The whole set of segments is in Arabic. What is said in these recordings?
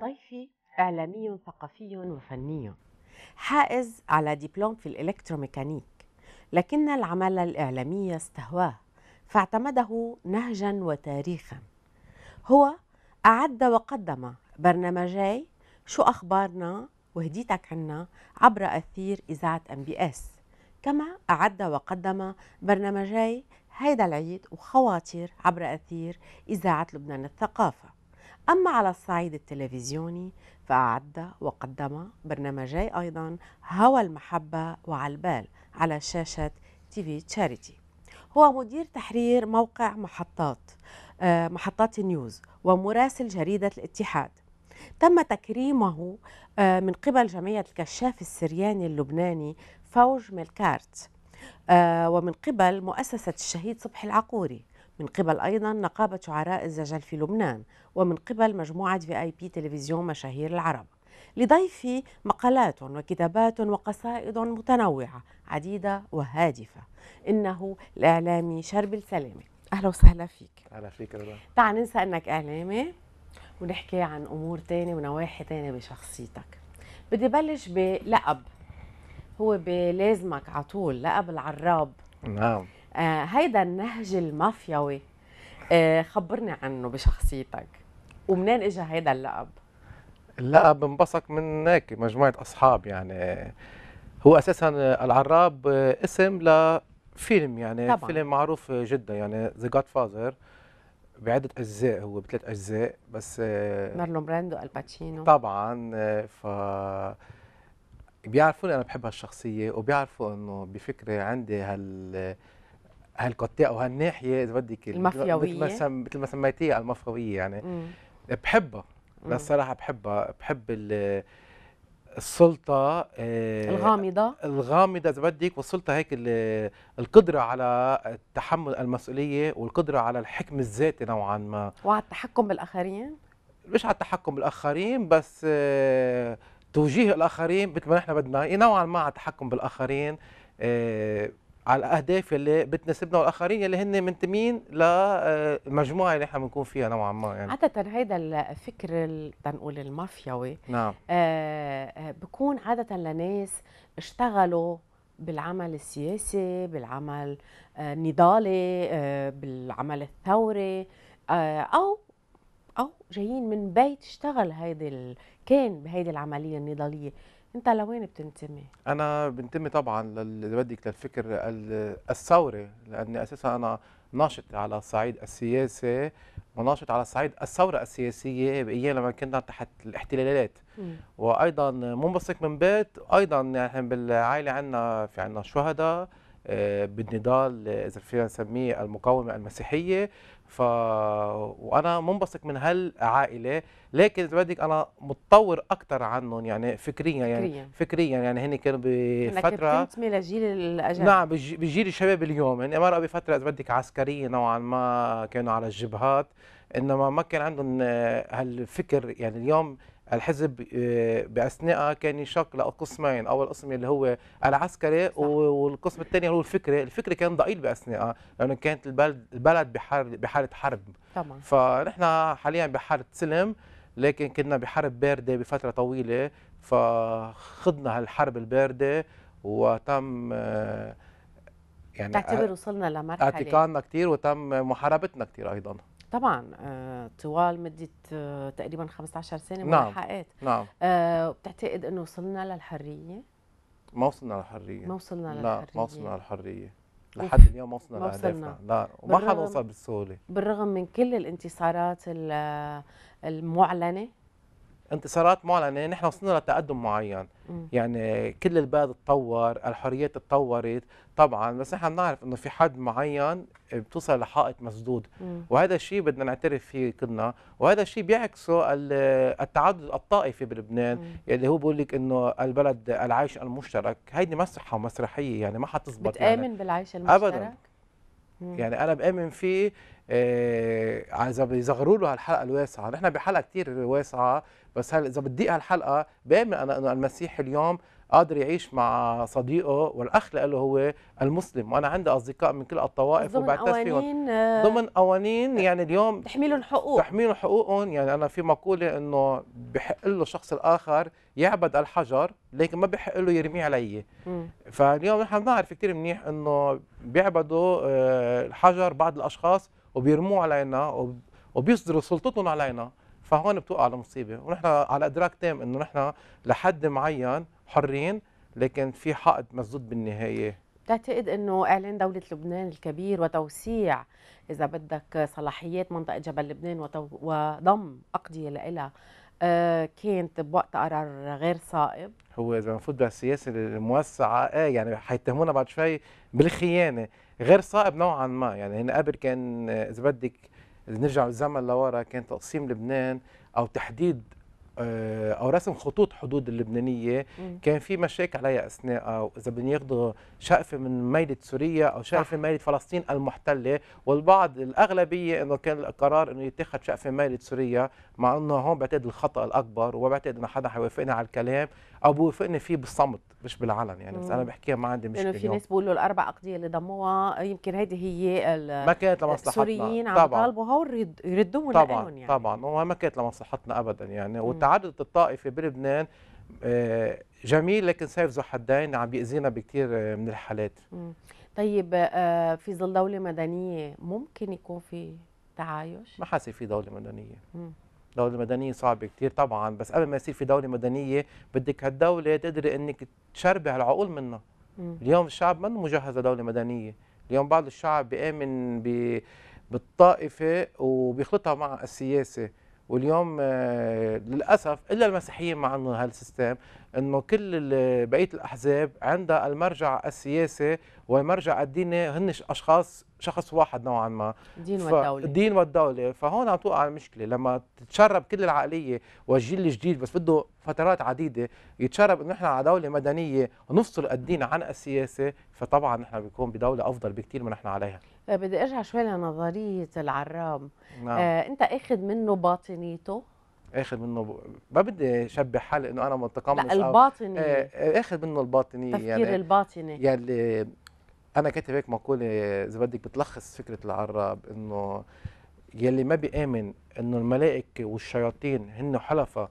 ضيفي إعلامي ثقافي وفني حائز على دبلوم في الإلكتروميكانيك لكن العمل الإعلامي استهواه فاعتمده نهجا وتاريخا هو أعد وقدم برنامجي شو أخبارنا وهديتك عنا عبر أثير إذاعة أم بي أس كما أعد وقدم برنامجي هيدا العيد وخواطر عبر أثير إذاعة لبنان الثقافة أما على الصعيد التلفزيوني فأعد وقدم برنامجي أيضا هوى المحبة وعلى البال على شاشة تي في تشاريتي هو مدير تحرير موقع محطات آه، محطات نيوز ومراسل جريدة الاتحاد تم تكريمه آه، من قبل جمعية الكشاف السرياني اللبناني فوج ملكارت آه، ومن قبل مؤسسة الشهيد صبحي العقوري من قبل أيضا نقابة شعراء الزجل في لبنان ومن قبل مجموعة في آي بي تلفزيون مشاهير العرب لضيفي مقالات وكتابات وقصائد متنوعة عديدة وهادفة إنه الإعلامي شربل سلامة أهلا وسهلا فيك أهلا فيك رضا تعال ننسى أنك إعلامي ونحكي عن أمور تانية ونواحي تانية بشخصيتك بدي بلش بلقب هو بلازمك على طول لقب العراب نعم آه، هيدا النهج المافياوي آه خبرني عنه بشخصيتك ومنين اجى هيدا اللقب؟ اللقب انبثق من هيك مجموعه اصحاب يعني هو اساسا العراب آه، اسم لفيلم يعني طبعا. فيلم معروف جدا يعني ذا جاد فازر بعدة أجزاء هو بثلاث أجزاء بس آه، مارلون براندو الباتشينو طبعا ف بيعرفوني أنا بحب هالشخصية وبيعرفوا إنه بفكرة عندي هال هالقطيع هالناحيه اذا بدك المفيويه مثل ما سم... مثل ما سميتيها المفيويه يعني مم. بحبها للصراحه بحبها بحب ال... السلطه آه، الغامضه الغامضه اذا بدك والسلطه هيك القدره على تحمل المسؤوليه والقدره على الحكم الذاتي نوعا ما وعلى التحكم بالاخرين مش على التحكم بالاخرين بس آه، توجيه الاخرين مثل ما نحن بدنا إيه، نوعا ما على التحكم بالاخرين آه، على الاهداف اللي بتناسبنا والاخرين اللي هن منتمين للمجموعه آه، اللي احنا بنكون فيها نوعا ما يعني عاده هيدا الفكر تنقول المافياوي نعم آه،, آه بكون عاده لناس اشتغلوا بالعمل السياسي بالعمل آه، النضالي آه بالعمل الثوري آه او او جايين من بيت اشتغل هيدي كان بهيدي العمليه النضاليه انت لوين بتنتمي؟ انا بنتمي طبعا بدك للفكر الثوري لاني اساسا انا ناشط على الصعيد السياسي وناشط على صعيد الثوره السياسيه بايام لما كنا تحت الاحتلالات وايضا منبثق من بيت ايضا يعني بالعائله عندنا في عندنا شهداء بالنضال اذا فينا نسميه المقاومه المسيحيه ف وانا منبثق من هالعائله لكن اذا بدك انا متطور اكثر عنهم يعني فكريا يعني فكريا, فكريا يعني هن كانوا بفتره بتنتمي لجيل الاجانب نعم بجيل الشباب اليوم هن يعني مرقوا بفتره اذا بدك عسكريه نوعا ما كانوا على الجبهات انما ما كان عندهم آه، هالفكر يعني اليوم الحزب آه، باثناء كان ينشق لقسمين اول قسم اللي هو العسكري والقسم الثاني هو الفكري الفكري كان ضئيل باثناء لانه كانت البلد البلد بحاله حرب طبعا فنحن حاليا بحاله سلم لكن كنا بحرب بارده بفتره طويله فخضنا هالحرب البارده وتم آه، يعني تعتبر وصلنا لمرحله اعتقالنا كثير وتم محاربتنا كثير ايضا طبعا آه، طوال مده آه، تقريبا 15 سنه نعم الحقيقة نعم آه، بتعتقد انه وصلنا للحريه؟ ما وصلنا للحريه ما وصلنا للحريه لا ما وصلنا للحريه إيه، لحد اليوم ما وصلنا لهدفنا لا وما حنوصل بالسهوله بالرغم من كل الانتصارات المعلنه انتصارات معلنه يعني نحن وصلنا لتقدم معين م. يعني كل البلد تطور الحريات تطورت طبعا بس نحن بنعرف انه في حد معين بتوصل لحائط مسدود وهذا الشيء بدنا نعترف فيه كلنا وهذا الشيء بيعكسه التعدد الطائفي بلبنان يلي هو بيقول لك انه البلد العيش المشترك هيدي مسرحه ومسرحيه يعني ما حتزبط يعني. بتآمن يعني. بالعيش المشترك ابدا يعني انا بامن فيه آه، اذا إيه بيصغروا له هالحلقه الواسعه نحن بحلقه كثير واسعه بس هل اذا بدي هالحلقه بامن انا انه المسيح اليوم قادر يعيش مع صديقه والاخ له هو المسلم وانا عندي اصدقاء من كل الطوائف وبعتز فيهم آه، ضمن قوانين يعني اليوم تحميلهم حقوق تحميلهم حقوقهم يعني انا في مقوله انه بحق له الشخص الاخر يعبد الحجر لكن ما بحق له يرميه علي فاليوم نحن بنعرف كثير منيح انه بيعبدوا آه، الحجر بعض الاشخاص وبيرموه علينا وبيصدروا سلطتهم علينا فهون بتوقع المصيبه ونحن على ادراك تام انه نحن لحد معين حرين لكن في حقد مسدود بالنهايه بتعتقد انه اعلان دوله لبنان الكبير وتوسيع اذا بدك صلاحيات منطقه جبل لبنان وضم اقضيه لها آه، كانت بوقت قرار غير صائب هو اذا بنفوت بالسياسه الموسعه اه يعني حيتهمونا بعد شوي بالخيانه غير صائب نوعا ما يعني هنا قبل كان آه، اذا بدك اذا نرجع بالزمن لورا كان تقسيم لبنان او تحديد آه، او رسم خطوط حدود اللبنانيه كان في مشاكل عليها اثناء واذا بدهم ياخذوا شقفه من ميله سوريا او شقفه من ميله فلسطين المحتله والبعض الاغلبيه انه كان القرار انه يتخذ شقفه من ميله سوريا مع انه هون بعتقد الخطا الاكبر وبعتقد انه حدا حيوافقنا على الكلام او بيوافقني فيه بالصمت مش بالعلن يعني بس انا بحكيها ما عندي مشكله لانه في ناس بيقولوا الاربع اقضيه اللي ضموها يمكن هذه هي ما كانت لمصلحتنا السوريين عم يطالبوا هون يردوهم طبعا يعني طبعا هو ما كانت لمصلحتنا ابدا يعني والتعدد الطائفي بلبنان آه، جميل لكن سيف ذو حدين عم بيأذينا بكثير آه، من الحالات طيب آه، في ظل دوله مدنيه ممكن يكون في تعايش؟ ما حاسه في دوله مدنيه مم. دولة مدنية صعبة كتير طبعا بس قبل ما يصير في دولة مدنية بدك هالدولة تقدري انك تشربي العقول منها اليوم الشعب منه مجهز لدولة مدنية اليوم بعض الشعب بيآمن بالطائفة وبيخلطها مع السياسة واليوم آه، للاسف الا المسيحيين ما عندهم هالسيستم انه كل بقيه الاحزاب عندها المرجع السياسي والمرجع الديني هن اشخاص شخص واحد نوعا ما الدين والدوله الدين والدوله فهون عم توقع المشكله لما تتشرب كل العقليه والجيل الجديد بس بده فترات عديده يتشرب انه نحن على دوله مدنيه ونفصل الدين عن السياسه فطبعا نحن بنكون بدوله افضل بكثير من نحن عليها بدي ارجع شوي لنظريه العرام نعم. آه انت اخذ منه باطنيته اخذ منه ب... ما بدي شبه حالي انه انا متقمص لا الباطنيه آه،, آه اخذ منه الباطنيه يعني. تفكير يعني الباطني يعني انا كاتب هيك مقوله اذا بدك بتلخص فكره العراب انه يلي ما بيامن انه الملائكه والشياطين هن حلفاء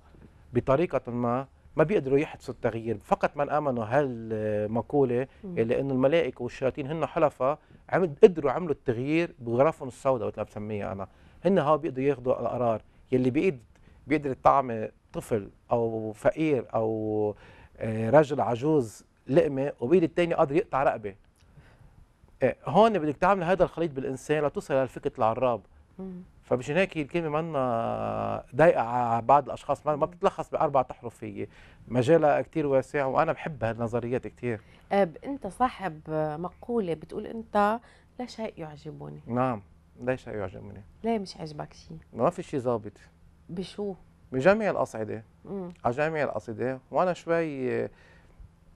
بطريقه ما ما بيقدروا يحدثوا التغيير فقط من امنوا هالمقوله اللي انه الملائكه والشياطين هن حلفاء عم قدروا عملوا التغيير بغرفهم السوداء مثل ما بسميها انا هن هو بيقدروا ياخذوا القرار يلي بايد بيقدر يطعم طفل او فقير او آه، رجل عجوز لقمه وبايد الثاني قادر يقطع رقبه إيه، هون بدك تعمل هذا الخليط بالانسان لتوصل للفكره العراب فمش هناك الكلمه منا ضايقه على بعض الاشخاص ما بتتلخص باربع احرف هي مجالها كثير واسع وانا بحب هالنظريات كثير انت صاحب مقوله بتقول انت لا شيء يعجبني نعم لا شيء يعجبني ليه مش عجبك شيء ما في شيء ظابط بشو بجميع الاصعده على جميع الاصعده وانا شوي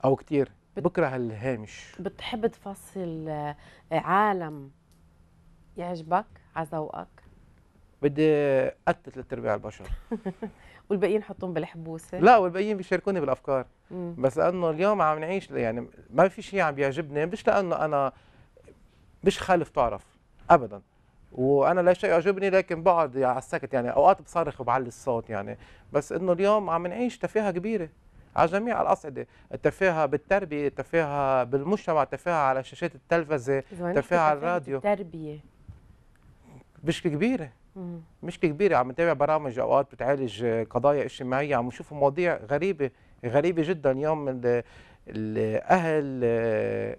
او كثير بت... بكره الهامش بتحب تفصل عالم يعجبك على ذوقك بدي قتل ثلاث ارباع البشر والباقيين حطهم بالحبوسه لا والباقيين بيشاركوني بالافكار مم. بس لانه اليوم عم نعيش يعني ما في شيء عم بيعجبني مش لانه انا مش خالف تعرف ابدا وانا لا شيء يعجبني لكن بقعد يعني على السكت يعني اوقات بصرخ وبعلي الصوت يعني بس انه اليوم عم نعيش تفاهه كبيره على جميع الاصعده، التفاهه بالتربيه، التفاهه بالمجتمع، التفاهه على شاشات التلفزه، التفاهه على الراديو التربيه مشكله كبيره مشكله كبيره عم نتابع برامج اوقات بتعالج آه، قضايا اجتماعيه عم نشوف مواضيع غريبه غريبه جدا اليوم الاهل آه،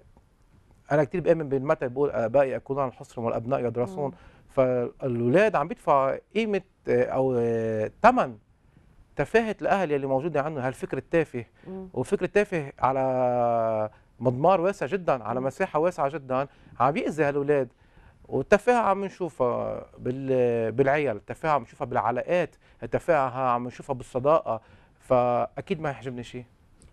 انا كثير بامن بالمثل بقول الاباء ياكلون الحصر والابناء يدرسون فالاولاد عم بيدفع قيمه آه، او ثمن تفاهه الاهل اللي موجوده عنه هالفكر التافه وفكر التافه على مضمار واسع جدا على مساحه واسعه جدا عم يأذي هالاولاد والتفاهه عم نشوفها بال بالعيال التفاهه عم نشوفها بالعلاقات التفاهه عم نشوفها بالصداقه فاكيد ما يحجبني شيء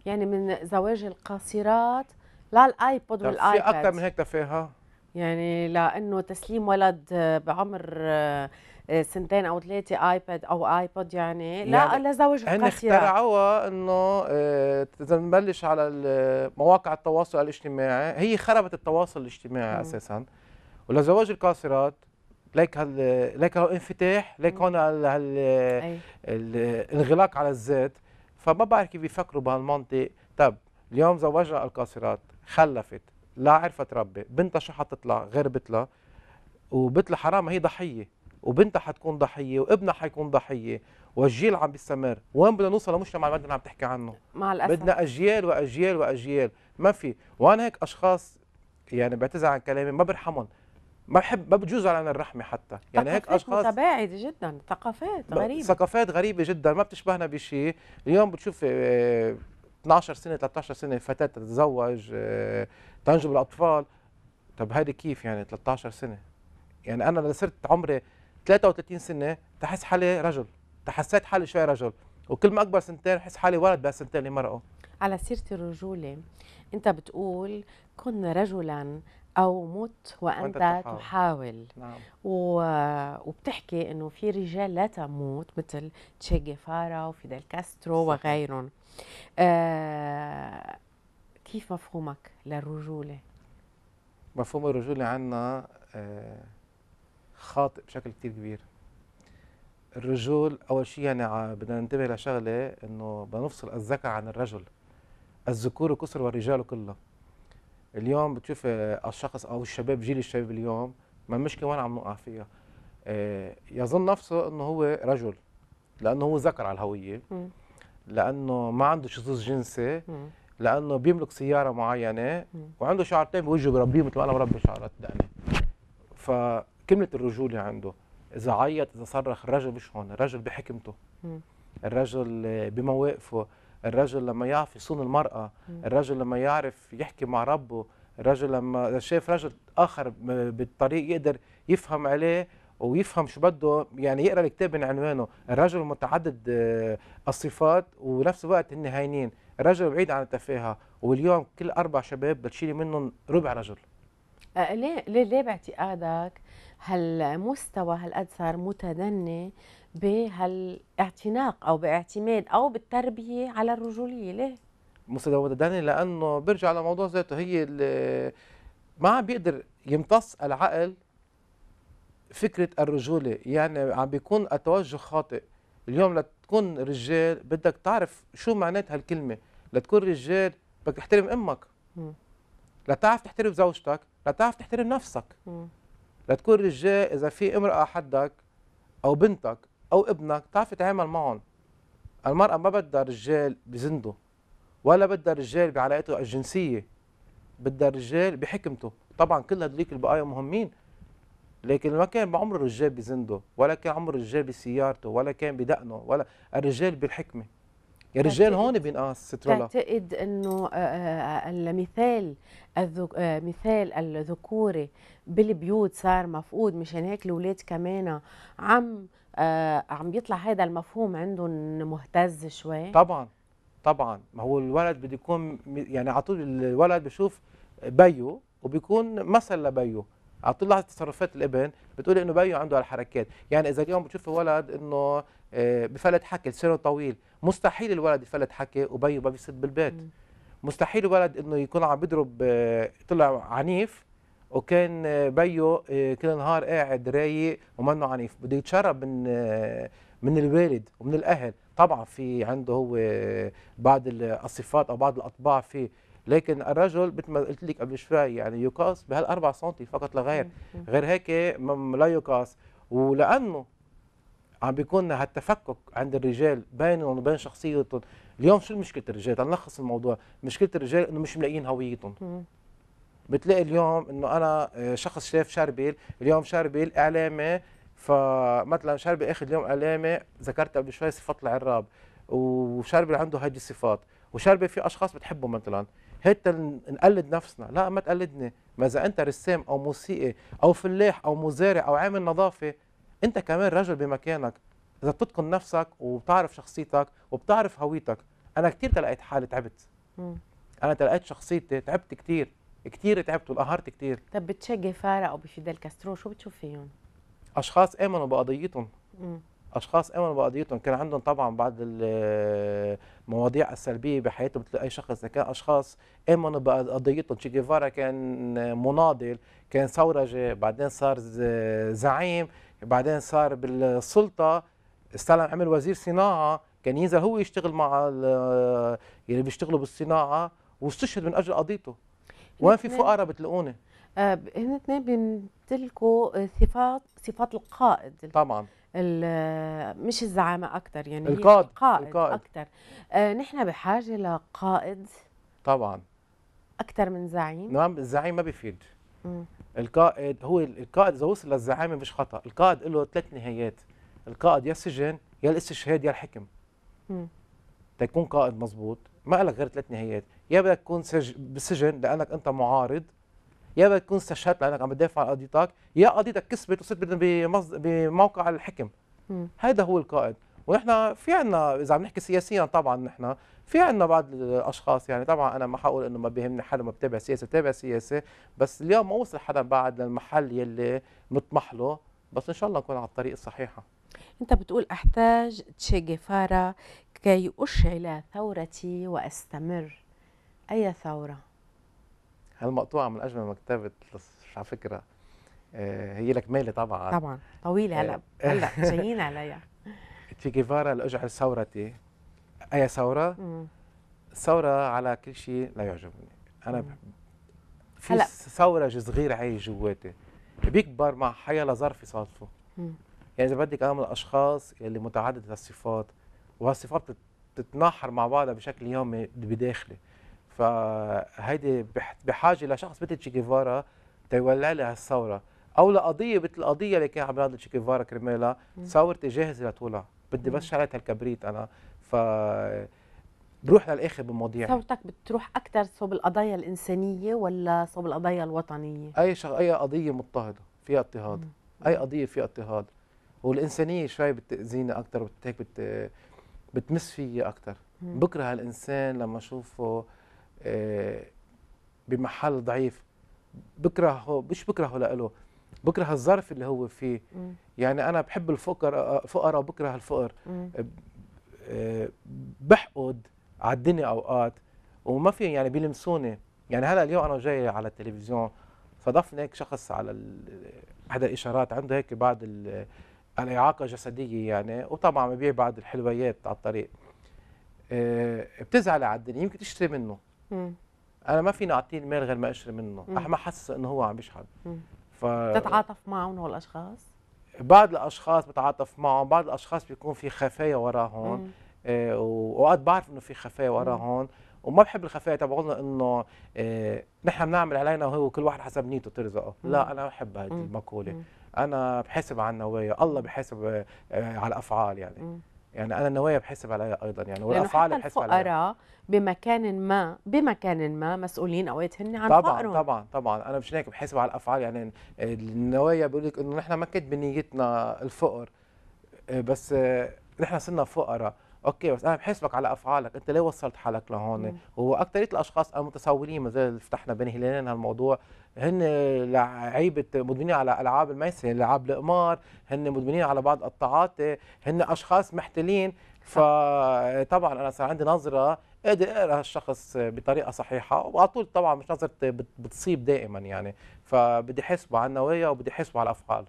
يعني من زواج القاصرات للايبود والايباد في اكثر من هيك تفاهه يعني لانه تسليم ولد بعمر آه، سنتين او ثلاثه ايباد او ايبود يعني لا يعني لزوج القاصرات هن اخترعوها انه آه، اذا بنبلش على مواقع التواصل الاجتماعي هي خربت التواصل الاجتماعي م. اساسا ولزواج القاصرات ليك هال ليك انفتاح ليك هون هال هال الانغلاق على الذات فما بعرف كيف بيفكروا بهالمنطق طب اليوم زوجنا القاصرات خلفت لا عرفت تربي بنتها شو حتطلع غير بتلا وبتلا حرام هي ضحيه وبنتها حتكون ضحيه وابنها حيكون ضحيه والجيل عم بيستمر وين بدنا نوصل لمجتمع اللي عم تحكي عنه مع الاسف بدنا اجيال واجيال واجيال ما في وانا هيك اشخاص يعني بعتذر عن كلامي ما برحمهم ما بحب ما بجوز علينا الرحمه حتى يعني هيك اشخاص متباعده جدا ثقافات غريبه ثقافات غريبه جدا ما بتشبهنا بشيء اليوم بتشوف 12 آه، سنه 13 سنه فتاه تتزوج آه، تنجب الاطفال طب هيدي كيف يعني 13 سنه يعني انا صرت عمري 33 سنه تحس حالي رجل تحسيت حالي شوي رجل وكل ما اكبر سنتين بحس حالي ولد بس سنتين اللي مرقوا على سيره الرجوله انت بتقول كن رجلا أو مت وأنت, تحاول, نعم. و... وبتحكي أنه في رجال لا تموت مثل تشي جيفارا وفيدل كاسترو صحيح. وغيرهم آه... كيف مفهومك للرجولة؟ مفهوم الرجولة عنا آه، خاطئ بشكل كتير كبير الرجول أول شيء يعني بدنا ننتبه لشغلة أنه بنفصل الذكر عن الرجل الذكور كسر والرجال كله اليوم بتشوف آه، الشخص او الشباب جيل الشباب اليوم ما المشكله وين عم نقع فيها آه، يظن نفسه انه هو رجل لانه هو ذكر على الهويه لانه ما عنده شذوذ جنسي لانه بيملك سياره معينه وعنده شعرتين بوجهه بربيه مثل ما انا بربي شعرات دقني فكلمه الرجوله عنده اذا عيط اذا صرخ الرجل مش هون الرجل بحكمته الرجل آه، بمواقفه الرجل لما يعرف يصون المرأة الرجل لما يعرف يحكي مع ربه الرجل لما شاف رجل آخر بالطريق يقدر يفهم عليه ويفهم شو بده يعني يقرا الكتاب من عنوانه الرجل متعدد آه، الصفات ونفس الوقت هن هينين الرجل بعيد عن التفاهه واليوم كل اربع شباب بتشيلي منهم ربع رجل آه، ليه ليه باعتقادك هالمستوى هالقد صار متدني بهالاعتناق او باعتماد او بالتربيه على الرجوليه ليه؟ مصير هو داني لانه برجع لموضوع ذاته هي ما عم بيقدر يمتص العقل فكره الرجوله يعني عم بيكون التوجه خاطئ اليوم لتكون رجال بدك تعرف شو معناتها الكلمه لتكون رجال بدك تحترم امك لتعرف تحترم زوجتك لتعرف تحترم نفسك لتكون رجال اذا في امراه حدك او بنتك او ابنك تعرف تتعامل معهم المرأة ما بدها رجال بزنده ولا بدها رجال بعلاقته الجنسية بدها رجال بحكمته طبعا كل هدوليك البقايا مهمين لكن ما كان بعمر الرجال بزنده ولا كان عمر الرجال بسيارته ولا كان بدقنه ولا الرجال بالحكمه الرجال هون بينقاس سترولا تعتقد انه آه، آه، المثال الذك... آه، مثال الذكوري بالبيوت صار مفقود مشان هيك الاولاد كمان عم آه عم بيطلع هذا المفهوم عندهم مهتز شوي طبعا طبعا ما هو الولد بده يكون يعني على طول الولد بشوف بيو وبيكون مثل لبيو على طول تصرفات الابن بتقول انه بيو عنده هالحركات يعني اذا اليوم بتشوف ولد انه آه، بفلت حكي سنه طويل مستحيل الولد يفلت حكي وبيو ما بيصير بالبيت مستحيل الولد انه يكون عم بيضرب آه، طلع عنيف وكان آه، بيو آه، كل نهار قاعد رايق ومنه عنيف بده يتشرب من آه، من الوالد ومن الاهل طبعا في عنده هو بعض الصفات او بعض الاطباع فيه لكن الرجل مثل ما قلت لك قبل شوي يعني يقاس بهالاربع سم فقط لا غير غير هيك لا يقاس ولانه عم بيكون هالتفكك عند الرجال بينهم وبين شخصيتهم اليوم شو مشكله الرجال تنلخص الموضوع مشكله الرجال انه مش ملاقيين هويتهم بتلاقي اليوم انه انا آه، شخص شاف شاربيل اليوم شاربيل اعلامي فمثلا شربي اخذ اليوم اعلامي ذكرت قبل شوي صفات العراب وشربي عنده هذه الصفات وشربي في اشخاص بتحبه مثلا هيك نقلد نفسنا لا ما تقلدني ما اذا انت رسام او موسيقي او فلاح او مزارع او عامل نظافه انت كمان رجل بمكانك اذا بتتقن نفسك وبتعرف شخصيتك وبتعرف هويتك انا كثير تلقيت حالي تعبت انا تلقيت شخصيتي تعبت كثير كتير تعبت وقهرت كتير طب بتشي فارق او بفيدل كاسترو شو بتشوف فيهم؟ اشخاص امنوا بقضيتهم مم. اشخاص امنوا بقضيتهم كان عندهم طبعا بعض المواضيع السلبيه بحياتهم مثل اي شخص كان اشخاص امنوا بقضيتهم تشي جيفارا كان مناضل كان ثورجي بعدين صار زعيم بعدين صار بالسلطه استلم عمل وزير صناعه كان ينزل هو يشتغل مع اللي بيشتغلوا بالصناعه واستشهد من اجل قضيته وين في فقراء بتلاقوني؟ آه هن اثنين بيمتلكوا صفات صفات القائد طبعا مش الزعامه اكثر يعني القائد القائد, القائد. اكثر آه نحن بحاجه لقائد طبعا اكثر من زعيم نعم الزعيم ما بيفيد م. القائد هو القائد اذا وصل للزعامه مش خطا القائد له ثلاث نهايات القائد يا السجن يا الاستشهاد يا الحكم م. تكون قائد مزبوط ما لك غير ثلاث نهايات يا بدك تكون سج... بالسجن لانك انت معارض يا بدك تكون استشهدت لانك عم تدافع عن قضيتك يا قضيتك كسبت وصرت بمز... بموقع الحكم هذا هو القائد ونحن في عنا اذا عم نحكي سياسيا طبعا نحن في عنا بعض الاشخاص يعني طبعا انا ما حقول انه ما بيهمني حدا ما بتابع سياسه بتابع سياسه بس اليوم ما وصل حدا بعد للمحل يلي نطمح له بس ان شاء الله نكون على الطريق الصحيحه انت بتقول احتاج تشي جيفارا كي أشعل ثورتي وأستمر أي ثورة؟ هالمقطوعة من أجمل ما كتبت على فكرة آه، هي لك مالي طبعا طبعا طويلة هلا آه. هلا جايين عليها تشي جيفارا لأجعل ثورتي أي ثورة؟ ثورة على كل شيء لا يعجبني أنا في هلا. ثورة صغيرة هي جواتي بيكبر مع حيا لظرفي صادفه يعني إذا بدك أنا من الأشخاص اللي متعددة الصفات وهالصفات بتتناحر مع بعضها بشكل يومي بداخلي فهيدي بحاجه لشخص مثل تشي جيفارا تيولع لي هالثوره او لقضيه مثل القضيه اللي كان عم يناضل تشي جيفارا كرمالها ثورتي جاهزه لتولع بدي بس شعلت هالكبريت انا ف بروح للاخر بمواضيع ثورتك بتروح اكثر صوب القضايا الانسانيه ولا صوب القضايا الوطنيه؟ اي شغ... اي قضيه مضطهده فيها اضطهاد، اي قضيه فيها اضطهاد والانسانيه شوي بتاذيني اكثر هيك بت... بتمس فيي اكثر بكره هالانسان لما اشوفه آه، بمحل ضعيف بكرهه مش بكرهه لإله بكره الظرف اللي هو فيه مم. يعني انا بحب الفقر الفقراء آه، وبكره الفقر آه، بحقد على الدنيا اوقات وما في يعني بيلمسوني يعني هلا اليوم انا جاي على التلفزيون صادفني هيك شخص على احدى الاشارات عنده هيك بعض الإعاقة جسدية يعني وطبعا ببيع بعض الحلويات على الطريق آه، بتزعل على الدنيا يمكن تشتري منه مم. انا ما فيني اعطيه المال غير ما اشتري منه ما حس انه هو عم بيشحن ف بتتعاطف معهم هول الاشخاص بعض الاشخاص بتعاطف معهم بعض الاشخاص بيكون في خفايا وراهم آه واوقات بعرف انه في خفايا وراهم وما بحب الخفايا تبعولنا انه آه نحن بنعمل علينا وهو كل واحد حسب نيته ترزقه لا انا بحب هذه المقوله مم. انا بحاسب على النوايا الله بحاسب آه، على الافعال يعني يعني انا النوايا بحسب عليها ايضا يعني والافعال بحسب عليها الفقراء بمكان ما بمكان ما مسؤولين اوقات هن عن طبعا فقرهم. طبعا طبعا انا مش هيك بحسب على الافعال يعني النوايا بقول لك انه نحن ما كانت بنيتنا الفقر آه، بس آه، نحن صرنا فقراء اوكي بس انا بحسبك على افعالك انت ليه وصلت حالك لهون واكثريه الاشخاص المتسولين مثل فتحنا بين هلالين هالموضوع هن لعيبه مدمنين على العاب الميسره العاب القمار هن مدمنين على بعض التعاطي هن اشخاص محتلين فطبعا انا صار عندي نظره قادر اقرا هالشخص بطريقه صحيحه وعلى طول طبعا مش نظرتي بتصيب دائما يعني فبدي حسبه على النوايا وبدي حسبه على الافعال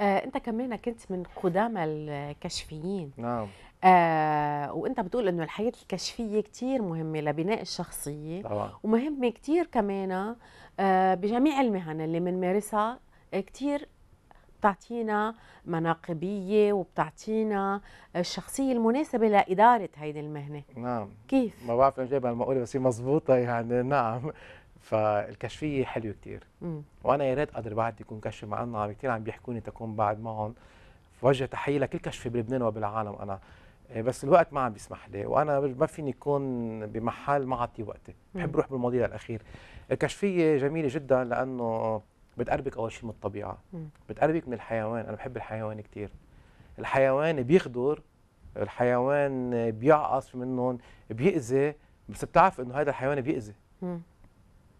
آه، انت كمان كنت من قدامى الكشفيين نعم آه، وانت بتقول انه الحياه الكشفيه كثير مهمه لبناء الشخصيه طبعا. ومهمه كثير كمان آه، بجميع المهن اللي بنمارسها آه، كثير بتعطينا مناقبية وبتعطينا آه، الشخصية المناسبة لإدارة هيدي المهنة نعم كيف؟ ما بعرف أنا جايب المقولة بس هي مضبوطة يعني نعم فالكشفية حلوة كثير وأنا يا ريت قدر بعد يكون كشف معنا انه كثير عم بيحكوني تكون بعد معهم وجه تحية لكل كشف بلبنان وبالعالم أنا بس الوقت ما عم بيسمح لي وأنا ما فيني يكون بمحل ما أعطي وقتي بحب أروح بالمواضيع الأخير الكشفيه جميله جدا لانه بتقربك اول شيء من الطبيعه بتقربك من الحيوان انا بحب الحيوان كثير الحيوان بيخدر الحيوان بيعقص منهم بيأذي بس بتعرف انه هذا الحيوان بيأذي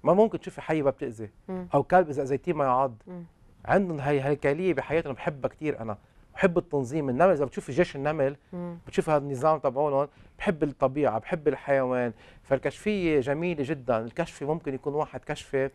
ما ممكن تشوفي حي ما بتأذي او كلب اذا زيتيه ما يعض عندهم هي هالكاليه بحياتهم بحبها كثير انا بحب التنظيم النمل اذا بتشوف جيش النمل بتشوف هذا النظام تبعهم بحب الطبيعه بحب الحيوان فالكشفيه جميله جدا الكشفي ممكن يكون واحد كشفي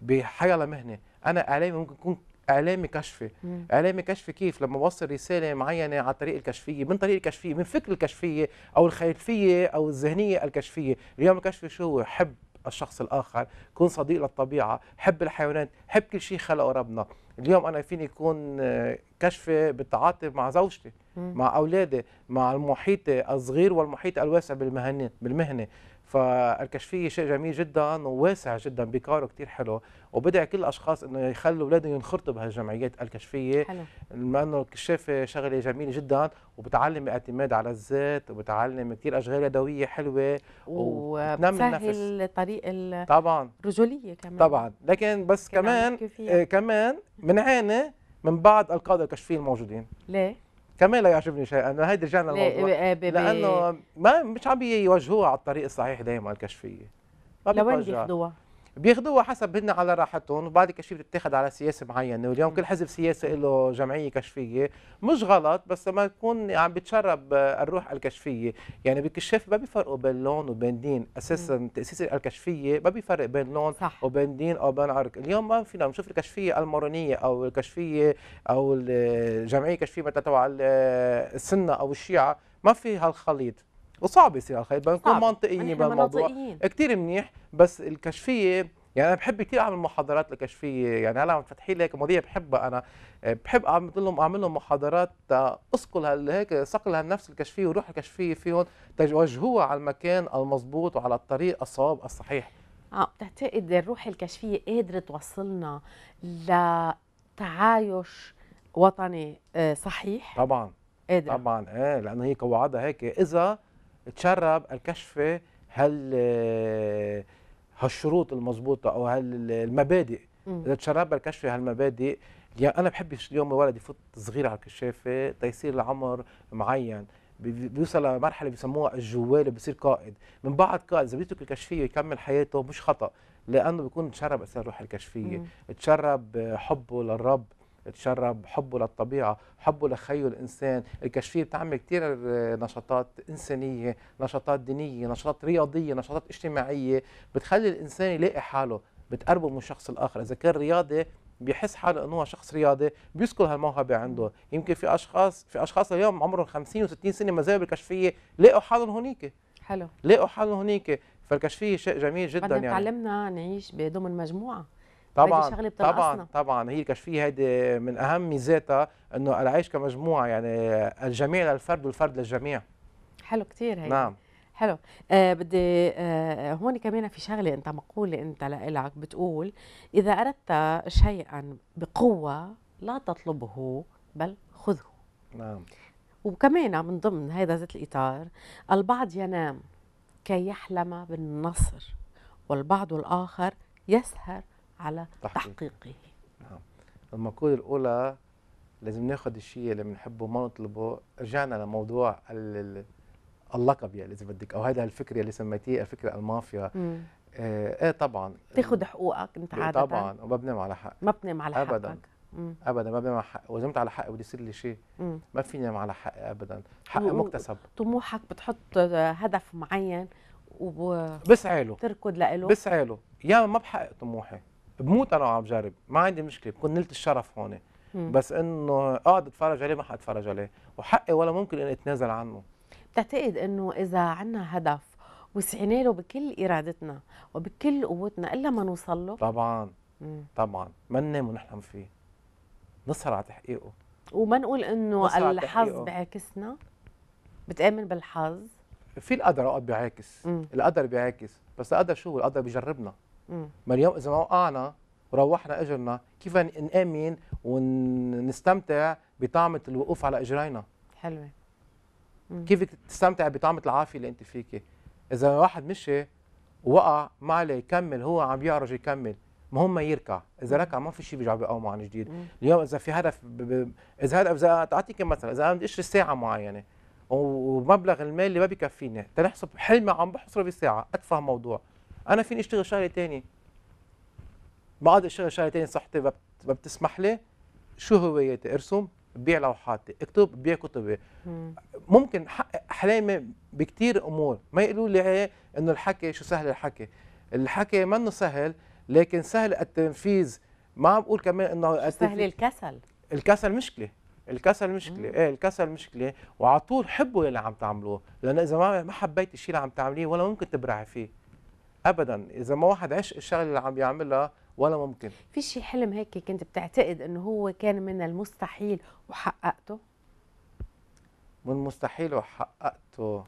بحيلا مهنه انا اعلامي ممكن يكون اعلامي كشفي مم. اعلامي كشفي كيف لما بوصل رساله معينه عن طريق الكشفيه من طريق الكشفيه من فكر الكشفيه او الخلفيه او الذهنيه الكشفيه اليوم الكشفي شو هو حب الشخص الاخر كن صديق للطبيعه حب الحيوانات حب كل شيء خلقه ربنا اليوم انا فيني يكون آه، كشفه بالتعاطي مع زوجتي مع اولادي مع المحيط الصغير والمحيط الواسع بالمهنه بالمهنه فالكشفيه شيء جميل جدا وواسع جدا بكاره كثير حلو وبدعي كل الاشخاص انه يخلوا اولادهم ينخرطوا بهالجمعيات الكشفيه حلو لانه الكشافه شغله جميله جدا وبتعلم اعتماد على الذات وبتعلم كثير اشغال يدويه حلوه وبتسهل النفس طريق طبعا الرجوليه كمان طبعا لكن بس كمان كمان بنعاني من بعض القاده الكشفيه الموجودين ليه؟ كمان لا يعجبني شيء انه هيدي رجعنا الموضوع لانه ما مش عم بيوجهوها على الطريق الصحيح دائما الكشفيه لوين بياخذوها؟ بياخذوها حسب هن على راحتهم وبعد كشفية بتتاخذ على سياسه معينه واليوم كل حزب سياسي له جمعيه كشفيه مش غلط بس لما تكون عم بتشرب الروح الكشفيه يعني بالكشاف ما بيفرقوا بين لون وبين دين اساسا تاسيس الكشفيه ما بيفرق بين لون صح. وبين دين او بين عرق اليوم ما فينا نشوف الكشفيه المارونيه او الكشفيه او الجمعيه الكشفيه مثلا تبع السنه او الشيعه ما في هالخليط وصعب يصير على الخير بنكون منطقيين بالموضوع كثير منيح بس الكشفيه يعني انا بحب كثير اعمل محاضرات لكشفيه يعني هلا عم فتحي لي هيك مواضيع بحبها انا بحب اعمل لهم اعمل لهم محاضرات اسقل هيك صقل هالنفس الكشفيه وروح الكشفيه فيهم توجهوها على المكان المضبوط وعلى الطريق الصواب الصحيح اه بتعتقد الروح الكشفيه قادره توصلنا لتعايش وطني آه، صحيح طبعا قادره طبعا ايه لانه هي قواعدها هيك اذا تشرب الكشف هل آه، هالشروط المضبوطه او هل المبادئ اذا تشرب الكشف هالمبادئ يعني انا بحب اليوم الولد يفوت صغير على الكشافه تيصير لعمر معين بيوصل لمرحله بيسموها الجوال بصير قائد من بعد قائد اذا بيترك الكشفيه يكمل حياته مش خطا لانه بيكون تشرب اثار روح الكشفيه تشرب حبه للرب تشرب حبه للطبيعة حبه لخيو الإنسان الكشفية بتعمل كتير آه، نشاطات إنسانية نشاطات دينية نشاطات رياضية نشاطات اجتماعية بتخلي الإنسان يلاقي حاله بتقربه من الشخص الآخر إذا كان رياضي بيحس حاله انه هو شخص رياضي بيذكر هالموهبه عنده يمكن في اشخاص في اشخاص اليوم عمرهم 50 و60 سنه ما زالوا بالكشفيه لقوا حالهم هنيك حلو لقوا حالهم هنيك فالكشفيه شيء جميل جدا يعني تعلمنا نعيش بضمن مجموعه طبعا طبعا طبعا هي الكشفيه هيدي من اهم ميزاتها انه العيش كمجموعه يعني الجميع للفرد والفرد للجميع حلو كثير هي نعم حلو آه بدي آه هون كمان في شغله انت مقوله انت لإلك بتقول اذا اردت شيئا بقوه لا تطلبه بل خذه نعم وكمان من ضمن هذا ذات الاطار البعض ينام كي يحلم بالنصر والبعض الاخر يسهر على تحقيق. تحقيقه نعم المقولة الأولى لازم ناخذ الشيء اللي بنحبه ما نطلبه رجعنا لموضوع اللقب يعني اذا بدك او هذا الفكره اللي سميتيه فكره المافيا آه، ايه طبعا تاخذ حقوقك انت إيه عاده طبعا وما بنام على حق ما بنام على ابدا حقك. مم. ابدا ما بنام على حق واذا نمت على حقي بده يصير لي شيء ما فيني نام على حقي ابدا حق و... مكتسب طموحك بتحط هدف معين وب... بسعى له تركض لإله بسعى له يا ما بحقق طموحي بموت انا وعم بجرب ما عندي مشكله بكون نلت الشرف هون بس انه اقعد آه، اتفرج عليه ما حاتفرج عليه وحقي ولا ممكن اني اتنازل عنه بتعتقد انه اذا عندنا هدف وسعينا له بكل ارادتنا وبكل قوتنا الا ما نوصل له طبعا مم. طبعا ما ننام ونحلم فيه نسهر على تحقيقه وما نقول انه الحظ بيعكسنا بتامن بالحظ في القدر اوقات بيعاكس القدر بيعاكس بس القدر شو القدر بيجربنا ما اليوم اذا ما وقعنا وروحنا اجرنا كيف نامن ونستمتع بطعمه الوقوف على اجرينا حلوه كيف تستمتع بطعمه العافيه اللي انت فيكي اذا واحد مشي وقع ما عليه يكمل هو عم يعرج يكمل مهم ما يركع اذا ركع ما في شيء بيرجع بيقومه عن جديد اليوم اذا في هدف ب... ب... اذا هدف اذا تعطيك مثلا اذا انا بدي اشتري ساعه معينه ومبلغ المال اللي ما بيكفيني تنحسب حلمي عم بحصره بساعه اتفه موضوع انا فيني اشتغل شغله ثانيه بقعد اشتغل شغله ثانيه صحتي ما بتسمح لي شو هويتي ارسم بيع لوحاتي اكتب بيع كتبي ممكن حقق احلامي بكثير امور ما يقولوا لي ايه انه الحكي شو سهل الحكي الحكي منه سهل لكن سهل التنفيذ ما عم بقول كمان انه سهل الكسل الكسل مشكله الكسل مشكله ايه الكسل مشكله وعلى طول حبوا اللي عم تعملوه لانه اذا ما ما حبيت الشيء اللي عم تعمليه ولا ممكن تبرعي فيه ابدا اذا ما واحد عشق الشغله اللي عم يعملها ولا ممكن في شي حلم هيك كنت بتعتقد انه هو كان من المستحيل وحققته من المستحيل وحققته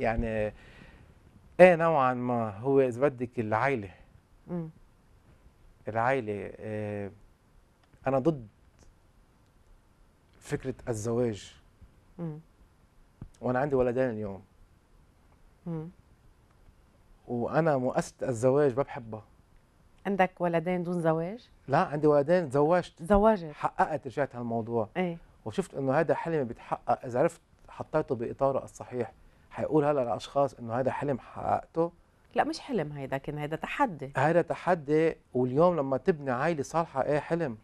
يعني ايه نوعا ما هو اذا بدك العيله العائله العيله إيه انا ضد فكره الزواج مم. وانا عندي ولدين اليوم م. وانا مؤسسه الزواج ما بحبها عندك ولدين دون زواج؟ لا عندي ولدين تزوجت تزوجت حققت رجعت هالموضوع ايه وشفت انه هذا حلمي بيتحقق اذا عرفت حطيته باطاره الصحيح حيقول هلا لاشخاص انه هذا حلم حققته لا مش حلم هيدا كان هيدا تحدي هيدا تحدي واليوم لما تبني عائله صالحه ايه حلم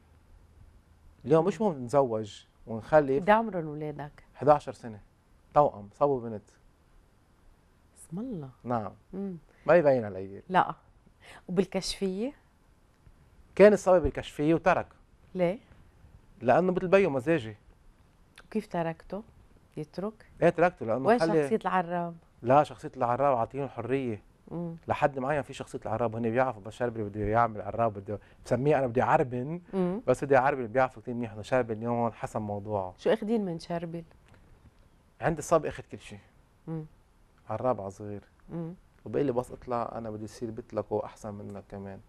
اليوم مش مهم نتزوج ونخلف قد عمرهم اولادك؟ 11 سنه توأم صبوا بنت اسم الله نعم مم. ما يبين على الايام لا وبالكشفيه كان الصبي بالكشفيه وترك ليه؟ لانه مثل بيو مزاجي وكيف تركته؟ يترك؟ ايه تركته لانه وين حلي... شخصية العراب؟ لا شخصية العراب عاطيهم حرية مم. لحد معين في شخصية العراب هن بيعرفوا بس اللي بده يعمل عراب بده بسميه انا بدي عربن مم. بس بدي عربن بيعرفوا كثير منيح انه شربل اليوم حسب حسن موضوعه شو اخذين من شربل؟ عند الصبي اخذ كل شيء عراب على صغير وبقول لي بس اطلع انا بدي يصير مثلك واحسن منك كمان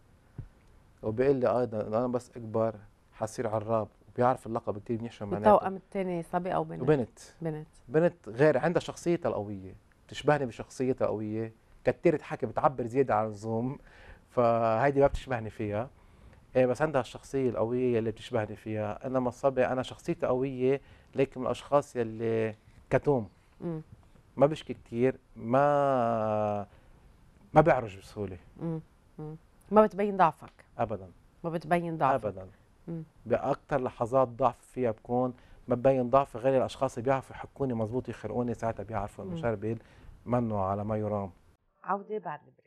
وبقول لي ايضا انه انا بس اكبر حصير عراب بيعرف اللقب كثير منيح شو معناته التوأم الثاني صبي او بنت وبنت بنت بنت غير عندها شخصيتها القويه بتشبهني بشخصيتها القويه كثيرة حكي بتعبر زياده عن اللزوم فهيدي ما بتشبهني فيها إيه بس عندها الشخصيه القويه اللي بتشبهني فيها انما الصبي انا شخصيتي قويه لكن من الاشخاص يلي كتوم م. ما بشكي كثير ما ما بيعرج بسهوله ما بتبين ضعفك ابدا ما بتبين ضعفك ابدا باكثر لحظات ضعف فيها بكون ما ببين ضعفي غير الاشخاص اللي بيعرفوا يحكوني مزبوط يخرقوني ساعتها بيعرفوا انه شربيل منه على ما يرام عوده بعد البريد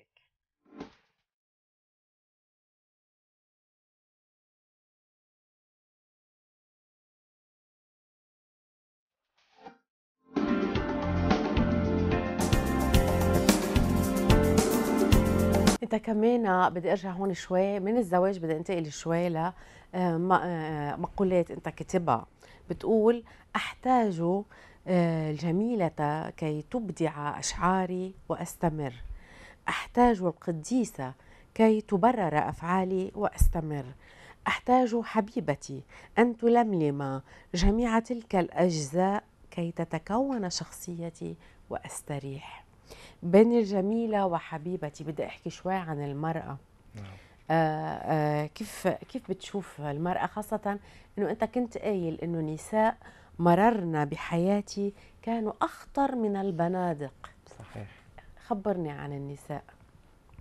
انت كمان بدي ارجع هون شوي من الزواج بدي انتقل شوي ل آه، آه، مقولات انت كاتبها بتقول احتاج آه، الجميلة كي تبدع أشعاري وأستمر أحتاج القديسة كي تبرر أفعالي وأستمر أحتاج حبيبتي أن تلملم جميع تلك الأجزاء كي تتكون شخصيتي وأستريح بين الجميلة وحبيبتي بدي أحكي شوي عن المرأة نعم. آه آه كيف كيف بتشوف المرأة خاصة إنه أنت كنت قايل إنه نساء مررنا بحياتي كانوا أخطر من البنادق صحيح خبرني عن النساء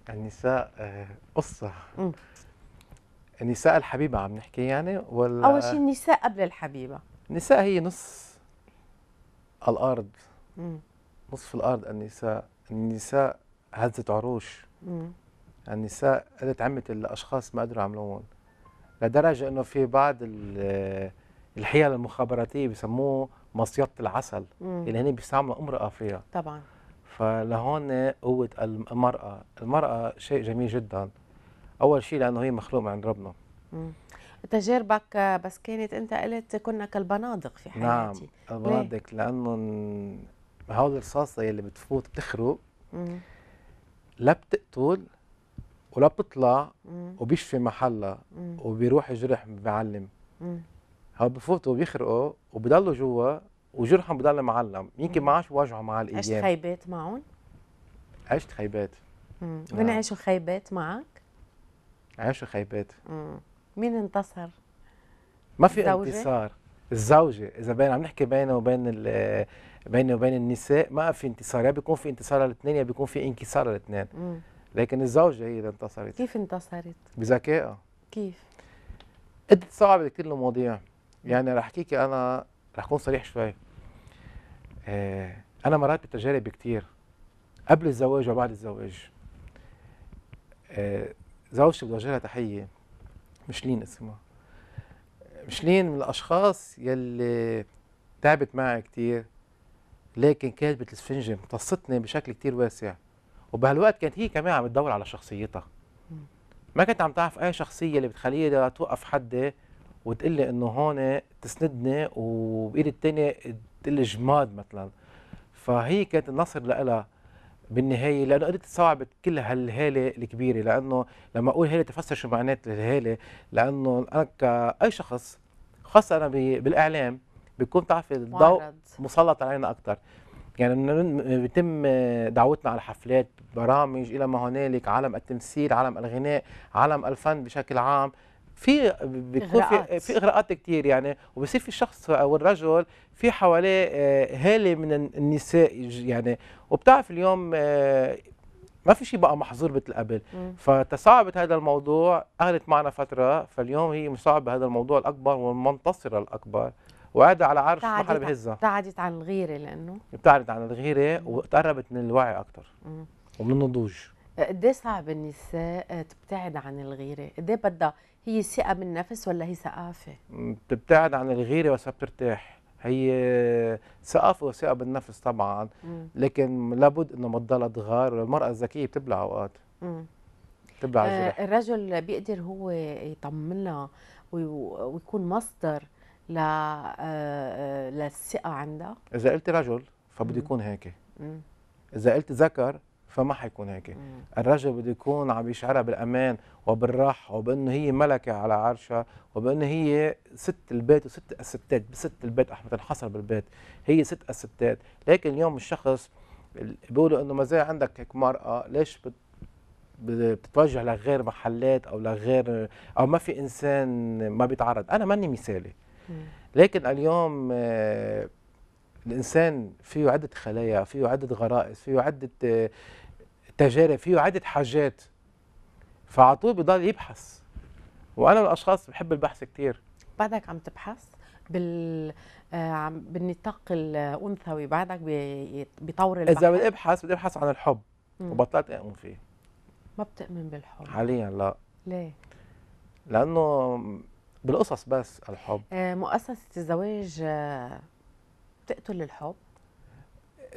النساء آه، قصة م. النساء الحبيبة عم نحكي يعني ولا أول شيء النساء قبل الحبيبة النساء هي نص الأرض مم. نصف الارض النساء النساء هزت عروش مم. النساء قالت عمت الاشخاص ما قدروا يعملوهم لدرجه انه في بعض الحيل المخابراتيه بسموه مصيده العسل مم. اللي هن بيستعملوا امراه فيها طبعا فلهون قوه المراه المراه شيء جميل جدا اول شيء لانه هي مخلوق من عند ربنا مم. تجاربك بس كانت انت قلت كنا كالبنادق في حياتي نعم البنادق لانه هول الرصاصه يلي بتفوت بتخرق لا بتقتل ولا بتطلع وبيشفي محلها وبيروح الجرح بيعلم هو بفوتوا وبيخرقوا وبضلوا جوا وجرحهم بضل معلم يمكن ما عاش واجهه مع الايام عشت خيبات معهم؟ عشت خيبات وين آه. عاشوا خيبات معك؟ عاشوا خيبات مم. مين انتصر؟ ما في انتصار الزوجة إذا بين عم نحكي بينه وبين بيني وبين النساء ما في انتصار يا بيكون في انتصار على الاثنين يا بيكون في انكسار على الاثنين لكن الزوجه هي اللي انتصرت كيف انتصرت؟ بذكائها كيف؟ قدرت تصعب كثير المواضيع يعني رح احكيك انا رح اكون صريح شوي آه، انا مرات بتجارب كثير قبل الزواج وبعد الزواج آه، زوجتي بدي اوجه تحيه مشلين اسمها مشلين من الاشخاص يلي تعبت معي كثير لكن كاتبة الاسفنج امتصتني بشكل كتير واسع وبهالوقت كانت هي كمان عم تدور على شخصيتها ما كنت عم تعرف اي شخصيه اللي بتخليها توقف حدي وتقول لي انه هون تسندني وبايد الثانيه تقول لي جماد مثلا فهي كانت النصر لها بالنهايه لانه قدرت تصعب كل هالهاله الكبيره لانه لما اقول هاله تفسر شو معنات الهاله لانه انا كاي شخص خاصه انا بالاعلام بيكون تعرف الضوء مسلط علينا اكتر يعني بيتم دعوتنا على حفلات برامج الى ما هنالك عالم التمثيل عالم الغناء عالم الفن بشكل عام في بيكون في, في اغراءات كثير يعني وبصير في الشخص او الرجل في حواليه آه، هاله من النساء يعني وبتعرف اليوم آه، ما في شيء بقى محظور مثل قبل فتصعبت هذا الموضوع اخذت معنا فتره فاليوم هي مصعبه هذا الموضوع الاكبر والمنتصره الاكبر وقاعدة على عرش حدا بهزها ابتعدت عن الغيره لانه ابتعدت عن الغيره وتقربت من الوعي اكثر ومن النضوج قد إيه صعب النساء تبتعد عن الغيره؟ قد إيه بدها هي ثقه بالنفس ولا هي ثقافه؟ بتبتعد عن الغيره بس بترتاح هي ثقافه وثقه بالنفس طبعا مم. لكن لابد انه ما تضلها تغار والمراه الذكيه بتبلع اوقات بتبلع الجرح آه، الرجل بيقدر هو يطمنها ويكون مصدر للثقه آه، آه، عندك اذا قلت رجل فبده يكون هيك اذا قلت ذكر فما حيكون هيك الرجل بده يكون عم يشعرها بالامان وبالراحه وبانه هي ملكه على عرشها وبانه هي ست البيت وست الستات بست البيت احمد الحصر بالبيت هي ست الستات لكن اليوم الشخص بيقولوا انه ما زال عندك هيك مرأة ليش بت بتتوجه لغير محلات او لغير او ما في انسان ما بيتعرض انا ماني مثالي لكن اليوم آه، الانسان فيه عده خلايا فيه عده غرائز فيه عده آه، تجارب فيه عده حاجات فعلى طول بضل يبحث وانا من الاشخاص بحب البحث كثير بعدك عم تبحث بال آه، بالنطاق الانثوي بعدك بطور البحث اذا بدي ابحث بدي ابحث عن الحب مم. وبطلت اؤمن فيه ما بتؤمن بالحب حاليا لا ليه؟ لانه بالقصص بس الحب آه، مؤسسه الزواج آه، تقتل الحب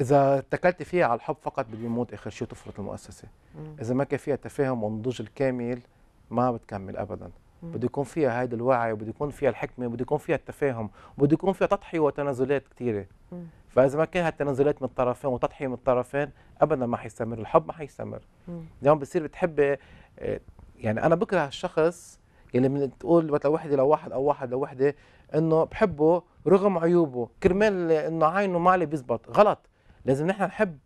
اذا اتكلت فيها على الحب فقط بده يموت اخر شيء تفرط المؤسسه مم. اذا ما كان فيها تفاهم والنضوج الكامل ما بتكمل ابدا بده يكون فيها هيدا الوعي وبده يكون فيها الحكمه وبده يكون فيها التفاهم وبده يكون فيها تضحيه وتنازلات كثيره فاذا ما كان هالتنازلات من الطرفين وتضحيه من الطرفين ابدا ما حيستمر الحب ما حيستمر اليوم بصير بتحبي آه، يعني انا بكره الشخص يلي يعني من بتقول وقت لوحده لواحد او واحد لوحده إيه، انه بحبه رغم عيوبه كرمال انه عينه معلي بيزبط غلط لازم نحن نحب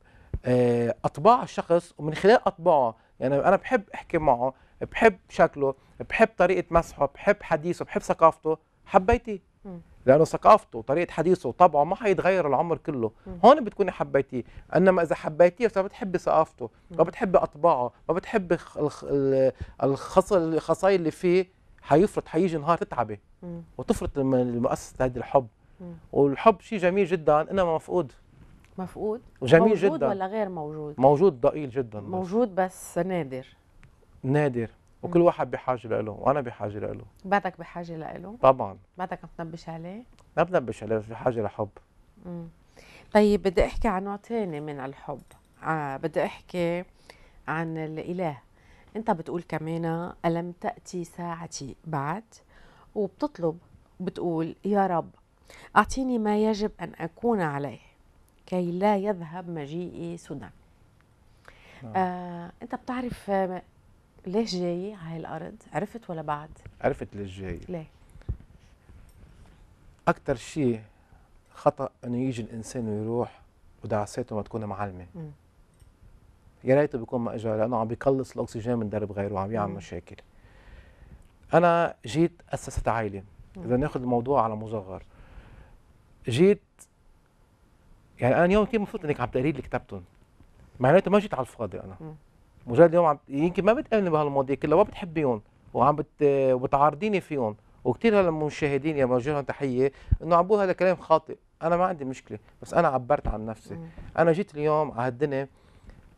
آه، اطباع الشخص ومن خلال اطباعه يعني انا بحب احكي معه بحب شكله بحب طريقه مسحه بحب حديثه بحب ثقافته حبيتيه لانه ثقافته وطريقه حديثه وطبعه ما حيتغير العمر كله هون بتكوني حبيتيه انما اذا حبيتيه بس ما بتحبي ثقافته ما بتحبي اطباعه ما بتحبي الخصائص اللي فيه حيفرط حيجي نهار تتعبي وتفرط مؤسسه هذا الحب والحب شيء جميل جدا انما مفقود مفقود وجميل موجود جدا موجود ولا غير موجود موجود ضئيل جدا موجود بس نادر نادر وكل واحد بحاجه له وانا بحاجه له بعدك بحاجه له طبعا بعدك عم تنبش عليه؟ ما بنبش عليه بس بحاجه لحب طيب بدي احكي عن نوع ثاني من الحب آه بدي احكي عن الاله انت بتقول كمان الم تاتي ساعتي بعد وبتطلب بتقول يا رب اعطيني ما يجب ان اكون عليه كي لا يذهب مجيئي سدى نعم. آه، انت بتعرف ليش جاي على الارض عرفت ولا بعد عرفت ليش جاي ليه اكثر شيء خطا انه يجي الانسان ويروح ودعساته ما تكون معلمه يا ريته بيكون ما اجى لانه عم بيقلص الاكسجين من درب غيره وعم يعمل مشاكل انا جيت اسست عائله اذا ناخذ الموضوع على مصغر جيت يعني انا اليوم كيف المفروض انك عم تقري لي كتبتهم معناته ما جيت على الفاضي انا م. مجرد اليوم عم يمكن ما بتقابلني بهالمواضيع كلها ما بتحبيهم وعم بت... بتعارضيني فيهم وكثير هلا المشاهدين يا بوجه تحيه انه عم بقول هذا كلام خاطئ انا ما عندي مشكله بس انا عبرت عن نفسي انا جيت اليوم على هالدنيا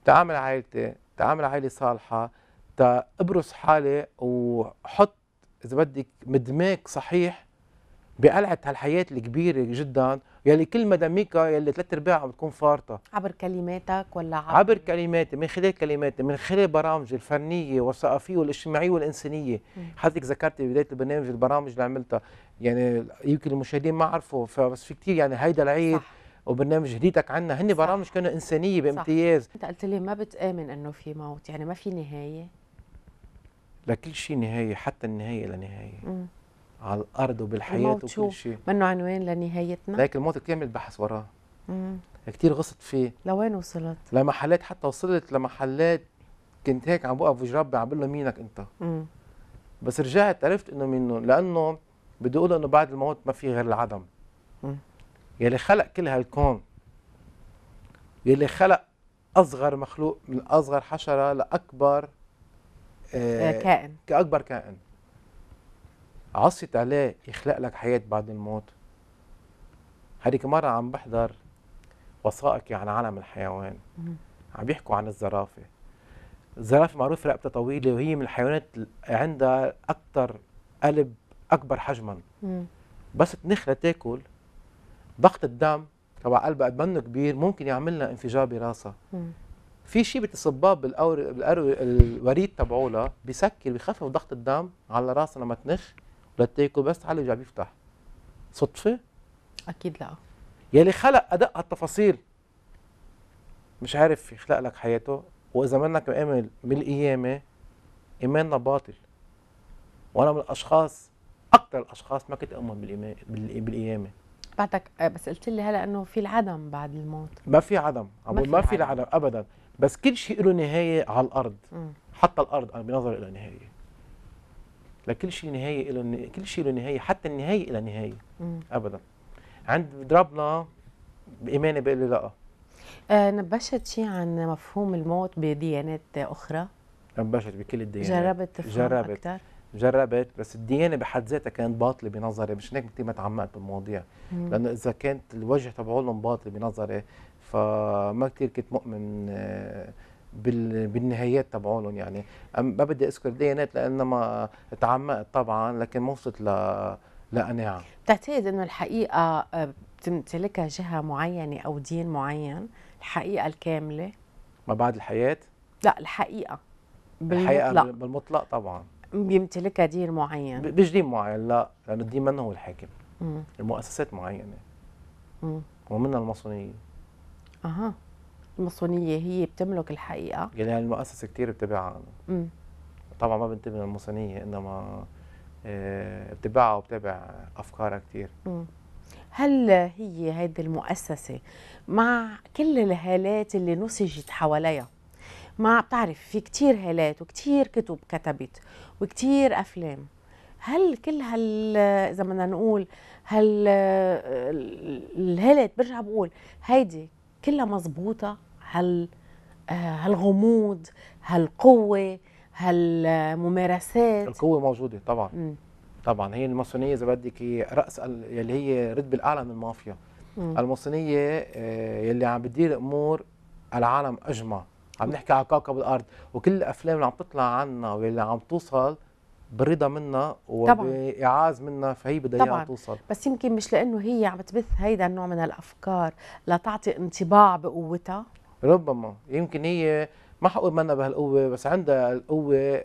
تعامل عائلتي تعامل عائله صالحه تابرز حالي وحط اذا بدك مدماك صحيح بقلعه هالحياه الكبيره جدا يلي كل مداميكا يلي ثلاث ارباعها عم بتكون فارطه عبر كلماتك ولا عبر عبر كلماتي من خلال كلماتي من خلال برامجي الفنيه والثقافيه والاجتماعيه والانسانيه حضرتك ذكرت بدايه البرنامج البرامج اللي عملتها يعني يمكن المشاهدين ما عرفوا فبس في كثير يعني هيدا العيد صح. وبرنامج هديتك عنا هن برامج كانوا انسانيه بامتياز انت قلت لي ما بتامن انه في موت يعني ما في نهايه لكل شيء نهايه حتى النهايه لنهايه على الارض وبالحياه وكل شيء منه عنوان لنهايتنا لكن الموت كامل بحث وراه امم كثير غصت فيه لوين وصلت؟ لمحلات حتى وصلت لمحلات كنت هيك عم بوقف وجه ربي عم بقول له مينك انت مم. بس رجعت عرفت انه منه لانه بدي اقول انه بعد الموت ما في غير العدم امم يلي خلق كل هالكون يلي خلق اصغر مخلوق من اصغر حشره لاكبر آه, آه، كائن كاكبر كائن عصت عليه يخلق لك حياة بعد الموت هذيك مرة عم بحضر وثائقي عن عالم الحيوان عم بيحكوا عن الزرافة الزرافة معروفة رقبتها طويلة وهي من الحيوانات عندها أكثر قلب أكبر حجما بس تنخلة تاكل ضغط الدم تبع قلبها قد منه كبير ممكن يعمل لها انفجار براسها في شيء بتصباب بالأور... بالأرو... الوريد تبعولها بيسكر بخفف ضغط الدم على راسها لما تنخ بتاكو بس على اللي بيفتح صدفه اكيد لا يلي خلق ادق التفاصيل مش عارف يخلق لك حياته واذا منك مامن بالقيامه ايماننا باطل وانا من الاشخاص اكثر الاشخاص ما كنت اؤمن بالقيامه بعدك آه، بس قلت لي هلا انه في العدم بعد الموت ما في عدم ما ما في العدم ابدا بس كل شيء له نهايه على الارض م. حتى الارض انا بنظري له نهايه لكل شيء نهايه له كل شيء له نهايه حتى النهايه لها نهايه ابدا عند ربنا بايماني بيقول لي لا آه نبشت شيء عن مفهوم الموت بديانات اخرى نبشت بكل الديانات جربت تفهم جربت أكتر؟ جربت بس الديانه بحد ذاتها كانت باطله بنظري مش هيك كثير ما تعمقت بالمواضيع لانه اذا كانت الوجه تبعهم باطل بنظري فما كثير كنت مؤمن آه بالنهايات تبعولهم يعني ما بدي اذكر ديانات لانما تعمقت طبعا لكن ما وصلت ل لقناعه بتعتقد انه الحقيقه آه، بتمتلكها جهه معينه او دين معين الحقيقه الكامله ما بعد الحياه لا الحقيقه بالمطلق الحقيقه بالمطلق طبعا بيمتلكها دين معين مش دين معين لا لانه الدين منه هو الحاكم المؤسسات معينه ومنها الماسونيه اها الماسونيه هي بتملك الحقيقه يعني المؤسسه كثير بتبعها انا طبعا ما بنتبه للماسونيه انما آه، بتبعها وبتابع افكارها كثير هل هي هذه المؤسسه مع كل الهالات اللي نسجت حواليها ما بتعرف في كتير هالات وكتير كتب كتبت وكتير أفلام هل كل هال إذا بدنا نقول هال آه، الهالات برجع بقول هيدي كلها مضبوطة هال هالغموض آه، هالقوة هالممارسات القوة موجودة طبعا م. طبعا هي الماسونية إذا بدك هي رأس اللي هي رتب الأعلى من المافيا الماسونية آه، يلي عم بتدير أمور العالم أجمع عم نحكي على كوكب الأرض وكل الأفلام اللي عم تطلع عنا واللي عم توصل بالرضا منا وبإعاز منا فهي بدها اياها توصل بس يمكن مش لأنه هي عم تبث هيدا النوع من الأفكار لتعطي انطباع بقوتها ربما يمكن هي ما حقول منا بهالقوة بس عندها القوة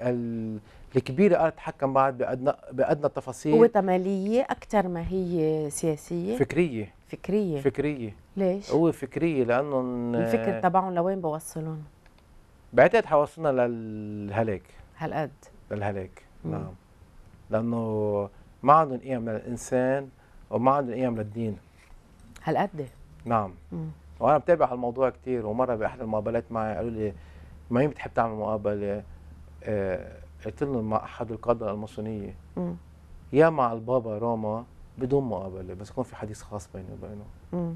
الكبيرة قالت تتحكم بعد بأدنى بأدنى التفاصيل قوتها مالية أكثر ما هي سياسية فكرية فكرية فكرية ليش؟ قوة فكرية لأنهم الفكر آه، تبعهم لوين بوصلهم؟ بعتقد حوصلنا للهلاك هالقد للهلاك نعم. نعم لانه ما عندهم قيم للانسان وما عندهم قيم للدين هالقد نعم مم. وانا بتابع هالموضوع كثير ومره باحدى المقابلات معي قالوا لي ما هي بتحب تعمل مقابله آه، قلت لهم مع احد القاده الماسونيه يا مع البابا روما بدون مقابله بس يكون في حديث خاص بيني وبينه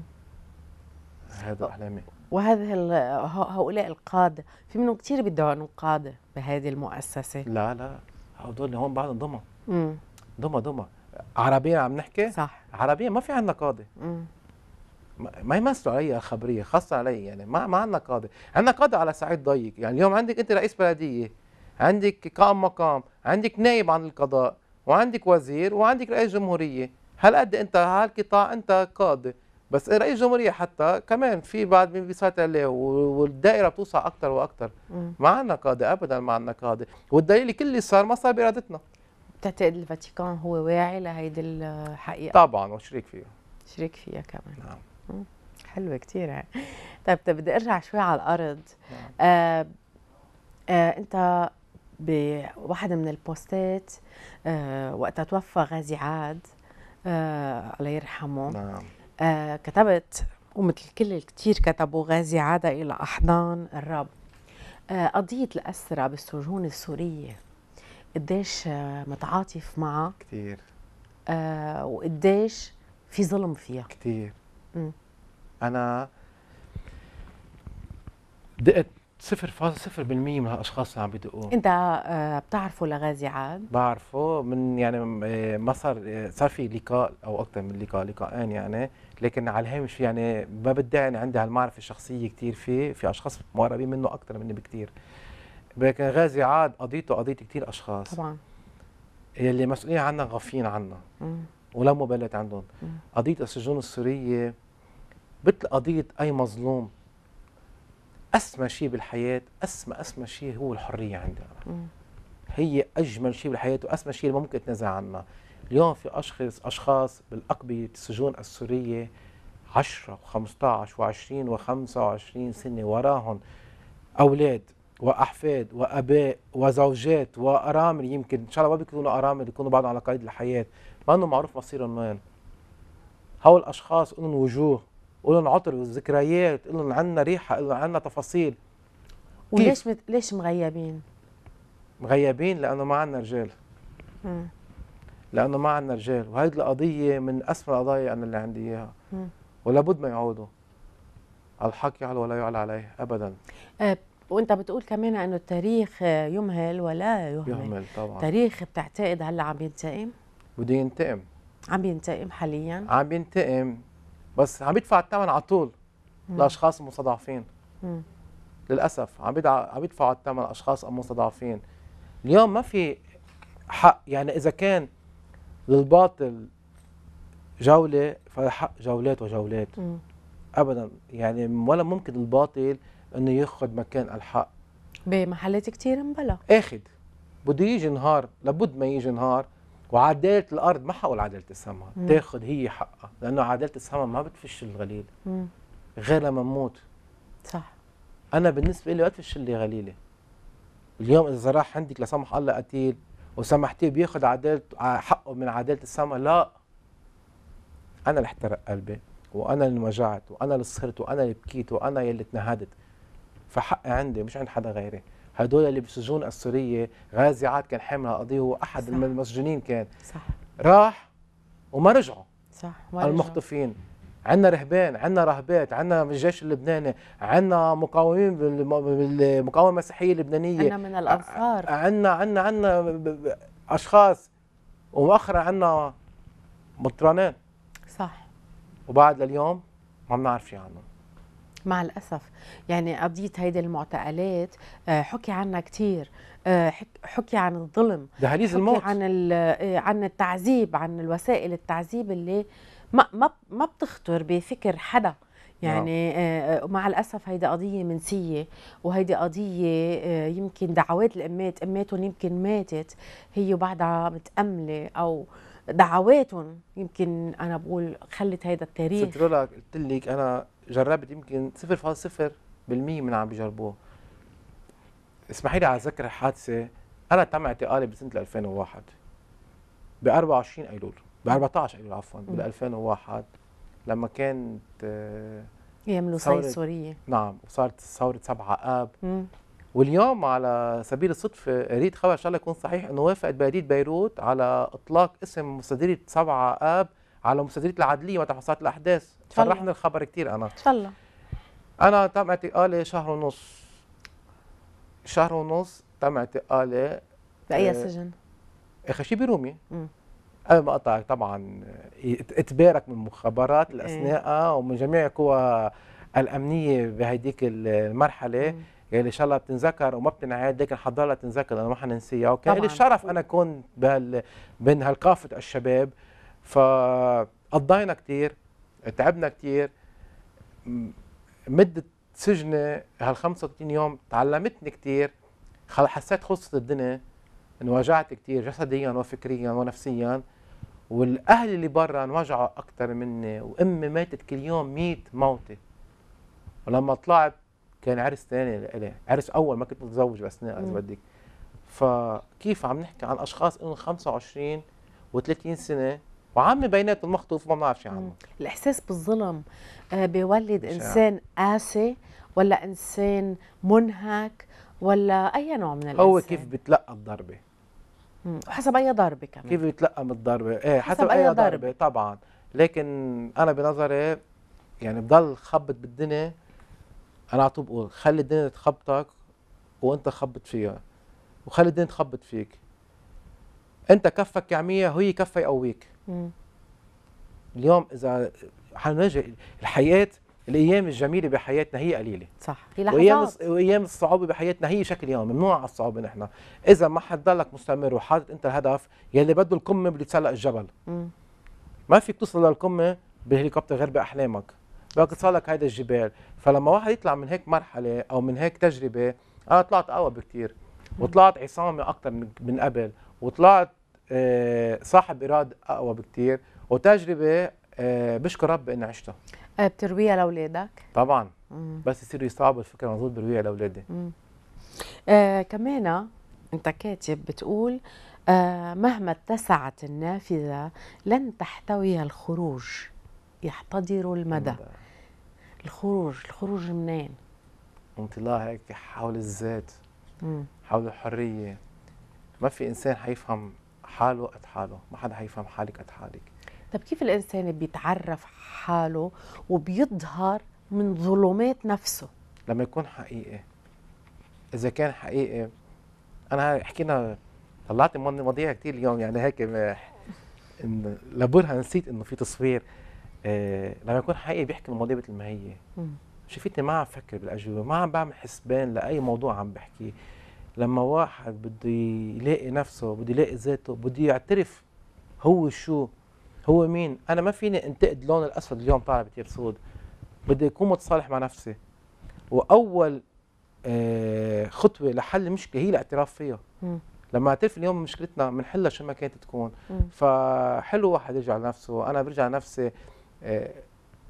هذا احلامي وهذه هؤلاء القاده في منهم كثير بيدعوا انه قاده بهذه المؤسسه لا لا هدول هون بعد ضما ضمى ضمى عربيه عم نحكي صح عربيه ما في عندنا قاضي ما يمثلوا علي خبريه خاصه علي يعني ما ما عندنا قاضي عندنا قاضي على صعيد ضيق يعني اليوم عندك انت رئيس بلديه عندك قائم مقام عندك نائب عن القضاء وعندك وزير وعندك رئيس جمهوريه هل قد انت هالقطاع انت قاضي بس رئيس جمهوريه حتى كمان في بعد من بيسيطر عليه والدائره بتوسع اكثر واكثر ما عندنا قاضي ابدا ما عندنا قاضي والدليل كل اللي صار ما صار بارادتنا بتعتقد الفاتيكان هو واعي لهيدي الحقيقه طبعا وشريك فيها شريك فيها كمان نعم حلوه كثير يعني. طيب،, طيب بدي ارجع شوي على الارض نعم. آه آه انت بواحد من البوستات آه وقتها توفى غازي عاد آه الله يرحمه نعم آه كتبت ومثل كل الكثير كتبوا غازي عاد إلى أحضان الرب آه قضية الأسرى بالسجون السورية قديش آه متعاطف معها كتير آه وقديش في ظلم فيها كتير أنا دقت صفر فاصل صفر بالمية من هالاشخاص اللي عم بدقوا انت آه، بتعرفه لغازي عاد؟ بعرفه من يعني آه، ما صار آه، صار في لقاء او اكثر من لقاء لقاءين يعني لكن على الهامش يعني ما بدعي اني عندي هالمعرفه الشخصيه كثير فيه في اشخاص مقربين منه اكثر مني بكثير لكن غازي عاد قضيته قضيه كثير اشخاص طبعا يلي مسؤولين عنا غافين عنا ولا مبالاه عندهم قضيه السجون السوريه مثل قضيه اي مظلوم اسمى شيء بالحياه اسمى اسمى شيء هو الحريه عندي انا هي اجمل شيء بالحياه واسمى شيء اللي ممكن تنزع عنها اليوم في اشخاص اشخاص بالاقبيه السجون السوريه 10 و15 و20 و25 سنه وراهم اولاد واحفاد واباء وزوجات وارامل يمكن ان شاء الله ما بيكونوا ارامل يكونوا بعض على قيد الحياه ما انه معروف مصيرهم وين هؤلاء الاشخاص لهم وجوه قول لهم عطر وذكريات قول لهم عنا ريحه قول لهم عنا تفاصيل وليش مت... ليش مغيبين؟ مغيبين لانه ما عندنا رجال مم. لانه ما عندنا رجال وهيدي القضيه من اسمى القضايا انا اللي عندي اياها ولابد ما يعودوا الحق يعلو ولا يعلى عليه ابدا أب. أه، وانت بتقول كمان انه التاريخ يمهل ولا يهمل يهمل طبعا التاريخ بتعتقد هلا عم ينتقم بده ينتقم عم ينتقم حاليا عم ينتقم بس عم يدفع الثمن على طول لاشخاص مستضعفين للاسف عم بدع... عم يدفعوا الثمن اشخاص مستضعفين اليوم ما في حق يعني اذا كان للباطل جوله فالحق جولات وجولات ابدا يعني ولا ممكن الباطل انه ياخذ مكان الحق بمحلات كثير مبلا اخذ بده يجي نهار لابد ما يجي نهار وعداله الارض ما حقول عداله السماء تاخذ هي حقها لانه عداله السماء ما بتفش الغليل غير لما نموت صح انا بالنسبه لي ما بتفش اللي غليله اليوم اذا راح عندك لا سمح الله قتيل وسمحتيه بياخذ عداله آه، حقه من عداله السماء لا انا اللي احترق قلبي وانا اللي انوجعت وانا اللي صرت وانا اللي بكيت وانا اللي تنهدت فحقي عندي مش عند حدا غيري هدول اللي بالسجون السوريه غازي عاد كان حامل القضيه هو احد صح. المسجونين كان صح راح وما رجعوا صح ما المخطفين عندنا رهبان عندنا رهبات عندنا الجيش اللبناني عندنا مقاومين بالمقاومه المسيحيه اللبنانيه عندنا من الانصار عندنا عندنا عندنا اشخاص ومؤخرا عندنا مطرانين صح وبعد لليوم ما بنعرف شيء عنهم مع الأسف يعني قضية هيدي المعتقلات آه، حكي عنها كثير آه، حكي عن الظلم دهاليز الموت عن آه، عن التعذيب عن الوسائل التعذيب اللي ما ما ما بتخطر بفكر حدا يعني آه مع الاسف هيدي قضيه منسيه وهيدي قضيه آه يمكن دعوات الامات اماتهم يمكن ماتت هي بعدها متامله او دعواتهم يمكن انا بقول خلت هيدا التاريخ قلت لك قلت لك انا جربت يمكن 0.0% من عم بيجربوه اسمحي لي على ذكر حادثه انا تم اعتقالي بسنه 2001 ب 24 ايلول ب 14 ايلول عفوا بال 2001 لما كانت ايام آه، الوصايه السوريه نعم وصارت ثوره 7 اب مم. واليوم على سبيل الصدفه قريت خبر ان شاء الله يكون صحيح انه وافقت بلديه بيروت على اطلاق اسم مستديره 7 اب على مستديره العدليه وقت حصلت الاحداث فرحني الخبر كثير انا ان شاء الله انا تم اعتقالي شهر ونص شهر ونص تم اعتقالي باي آه سجن؟ اخر شيء برومي قبل ما اقطع طبعا آه، اتبارك من مخابرات إيه. الاثناء آه، ومن جميع قوى الامنيه بهديك المرحله مم. يلي ان شاء الله بتنذكر وما بتنعاد لكن حضرها تنذكر لانه ما حننسيها وكان لي الشرف انا كنت بهال بين هالقافه الشباب فقضينا كثير تعبنا كثير مدة سجني هال 35 يوم تعلمتني كثير حسيت خلصت الدنيا انوجعت كثير جسديا وفكريا ونفسيا والاهل اللي برا انوجعوا اكثر مني وامي ماتت كل يوم 100 موته ولما طلعت كان عرس ثاني لإلي عرس اول ما كنت متزوج بس اذا بدك فكيف عم نحكي عن اشخاص انهم 25 و30 سنه وعم بينات المخطوف ما بنعرف شو عنه الاحساس بالظلم آه، بيولد انسان قاسي ولا انسان منهك ولا اي نوع من الانسان هو كيف بيتلقى الضربه وحسب اي ضربه كمان كيف بيتلقى من الضربه ايه حسب, حسب اي, أي ضربة. ضربه طبعا لكن انا بنظري يعني بضل خبط بالدنيا انا على طول بقول خلي الدنيا تخبطك وانت خبط فيها وخلي الدنيا تخبط فيك انت كفك يعميها وهي كفها يقويك اليوم اذا حنرجع الحياه الايام الجميله بحياتنا هي قليله صح في لحظات وايام وايام الصعوبه بحياتنا هي شكل يوم ممنوع على الصعوبه نحن اذا ما حتضلك مستمر وحاطط انت الهدف يلي بده القمه بده يتسلق الجبل ما فيك توصل للقمه بهليكوبتر غير باحلامك بدك تسلق هيدا الجبال فلما واحد يطلع من هيك مرحله او من هيك تجربه انا طلعت اقوى بكثير وطلعت عصامه اكثر من قبل وطلعت آه، صاحب إرادة أقوى بكتير وتجربة آه، بشكر رب إني عشتها آه، بترويها لأولادك؟ طبعا مم. بس يصيروا يصعبوا الفكرة مضبوط برويها لأولادي آه كمان أنت كاتب بتقول آه مهما اتسعت النافذة لن تحتوي الخروج يحتضر المدى الخروج الخروج منين؟ انطلاع هيك حول الذات حول الحرية ما في إنسان حيفهم حاله قد حاله ما حدا حيفهم حالك قد حالك طب كيف الانسان بيتعرف حاله وبيظهر من ظلمات نفسه لما يكون حقيقي اذا كان حقيقي انا حكينا طلعت مواضيع كثير اليوم يعني هيك إن لابورها نسيت انه في تصوير إيه لما يكون حقيقي بيحكي المواضيع مثل ما هي شفتني ما عم فكر بالاجوبه ما عم بعمل حسبان لاي موضوع عم بحكيه لما واحد بده يلاقي نفسه بده يلاقي ذاته بده يعترف هو شو هو مين انا ما فيني انتقد لون الاسود اليوم طالع بتياب سود بدي اكون متصالح مع نفسي واول آه، خطوه لحل المشكله هي الاعتراف فيها لما اعترف اليوم مشكلتنا بنحلها شو ما كانت تكون فحلو واحد يرجع لنفسه انا برجع لنفسي آه،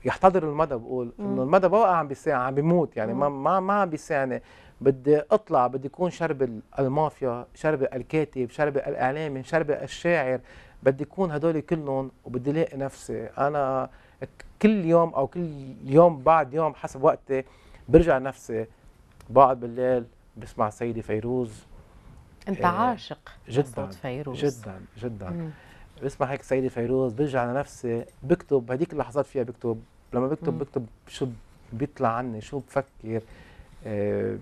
يحتضر المدى بقول انه المدى بقى عم بيساعد عم بيموت يعني ما ما ما عم بيساعدني بدي اطلع بدي اكون شرب المافيا شرب الكاتب شرب الاعلامي شرب الشاعر بدي اكون هدول كلهم وبدي لاقي نفسي انا كل يوم او كل يوم بعد يوم حسب وقتي برجع نفسي بقعد بالليل بسمع سيدي فيروز انت آه عاشق جدا فيروز جدا جدا مم. بسمع هيك سيدي فيروز برجع لنفسي بكتب هديك اللحظات فيها بكتب لما بكتب مم. بكتب شو بيطلع عني شو بفكر آه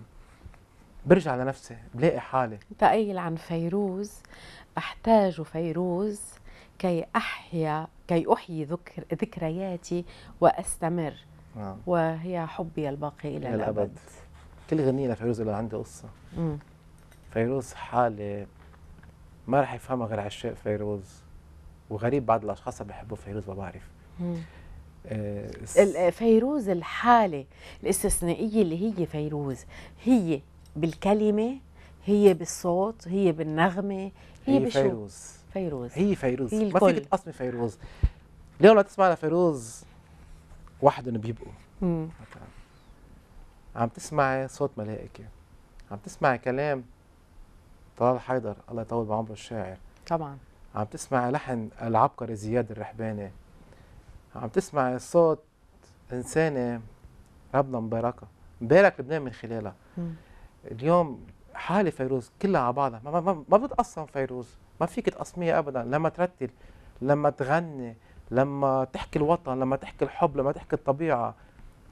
برجع لنفسي بلاقي حالي تقيل عن فيروز احتاج فيروز كي احيا كي احيي ذكر ذكرياتي واستمر آه. وهي حبي الباقي الى الابد, الأبد. كل غنية لفيروز اللي عندي قصة مم. فيروز حالة ما رح يفهمها غير عشاق فيروز وغريب بعض الأشخاص اللي بحبوا فيروز ما بعرف آه فيروز الحالة الاستثنائية اللي هي فيروز هي بالكلمه هي بالصوت هي بالنغمه هي, هي فيروز فيروز هي فيروز هي ما فيك تقسمي فيروز اليوم لما تسمع لفيروز وحدهم بيبقوا عم تسمعي صوت ملائكه عم تسمعي كلام طلال حيدر الله يطول بعمره الشاعر طبعا عم تسمعي لحن العبقري زياد الرحباني عم تسمعي صوت انسانه ربنا مباركه مبارك لبنان من خلالها اليوم حاله فيروز كلها على بعضها ما, ما, ما بتقسم فيروز ما فيك تقسميها ابدا لما ترتل لما تغني لما تحكي الوطن لما تحكي الحب لما تحكي الطبيعه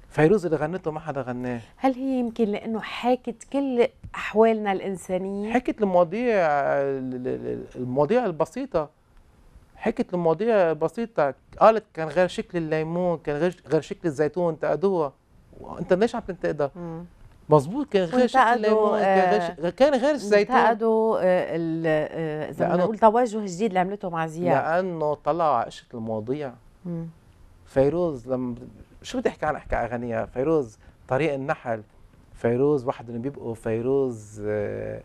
فيروز اللي غنته ما حدا غناه هل هي يمكن لانه حاكت كل احوالنا الانسانيه حكت المواضيع المواضيع البسيطه حكت المواضيع البسيطه قالت كان غير شكل الليمون كان غير غير شكل الزيتون انتقدوها وانت ليش عم تنتقدها مظبوط كان غير آه كان غير زيتون آه، انتقدوا اذا آه, آه، نقول توجه جديد اللي عملته مع زياد لانه طلعوا عقشه المواضيع فيروز لما شو بدي احكي عن احكي اغانيها فيروز طريق النحل فيروز واحد اللي بيبقوا فيروز آه،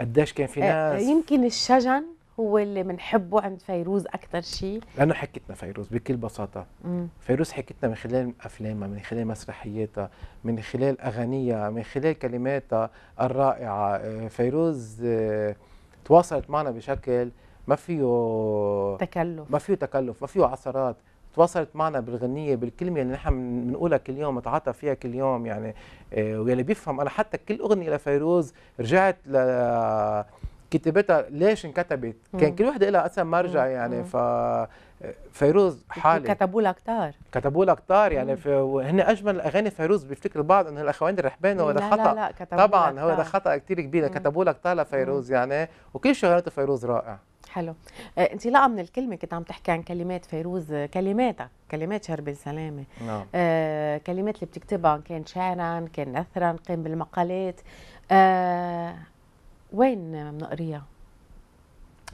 قديش كان في ناس يمكن الشجن هو اللي بنحبه عند فيروز اكثر شيء لانه حكتنا فيروز بكل بساطه مم. فيروز حكتنا من خلال افلامها من خلال مسرحياتها من خلال اغانيها من خلال كلماتها الرائعه آه، فيروز آه، تواصلت معنا بشكل ما فيه تكلف ما فيه تكلف ما فيه عثرات تواصلت معنا بالغنيه بالكلمه اللي نحن بنقولها كل يوم نتعاطى فيها كل يوم يعني آه، واللي بيفهم انا حتى كل اغنيه لفيروز رجعت ل كتبتها ليش انكتبت كان كل وحده لها اصلا مرجع يعني ف فيروز حالي كتبوا لها كتار كتبوا لها كتار يعني في هن اجمل اغاني فيروز بيفتكر البعض انه الاخوان الرحبان هو ده خطا لا لا طبعا هو ده خطا كثير كبير كتبوا لها كتار لفيروز يعني وكل شغلات فيروز رائع حلو آه، انطلاقا من الكلمه كنت عم تحكي عن كلمات فيروز كلماتها كلمات شرب السلامه نعم. آه كلمات اللي بتكتبها كان شعرا كان نثرا كان بالمقالات آه وين بنقريها؟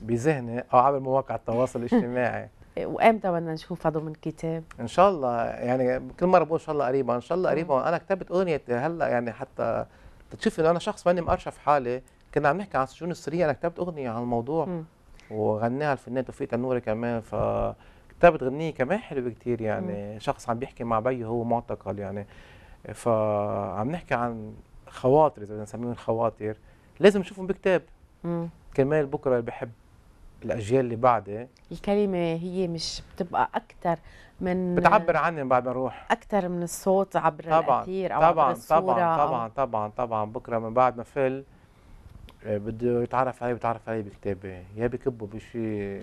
بذهني او عبر مواقع التواصل الاجتماعي وامتى بدنا نشوفها ضمن كتاب؟ ان شاء الله يعني كل مره بقول ان شاء الله قريبا ان شاء الله قريبا انا كتبت اغنيه هلا يعني حتى تشوف انه انا شخص ماني مقرشف حالي كنا عم نحكي عن السجون السريه انا كتبت اغنيه عن الموضوع م. وغناها الفنان توفيق تنوري كمان ف كتبت غنية كمان حلوة كثير يعني م. شخص عم بيحكي مع بيه هو معتقل يعني فعم نحكي عن خواطر اذا بدنا نسميهم خواطر لازم نشوفهم بكتاب مم. بكره اللي بحب الاجيال اللي بعدي الكلمه هي مش بتبقى اكثر من بتعبر عني بعد ما اروح اكثر من الصوت عبر طبعًا الاثير او طبعًا عبر الصوره طبعا طبعا طبعا طبعا بكره من بعد ما فل آه، بده يتعرف علي بيتعرف علي بكتابي يا بكبه بشي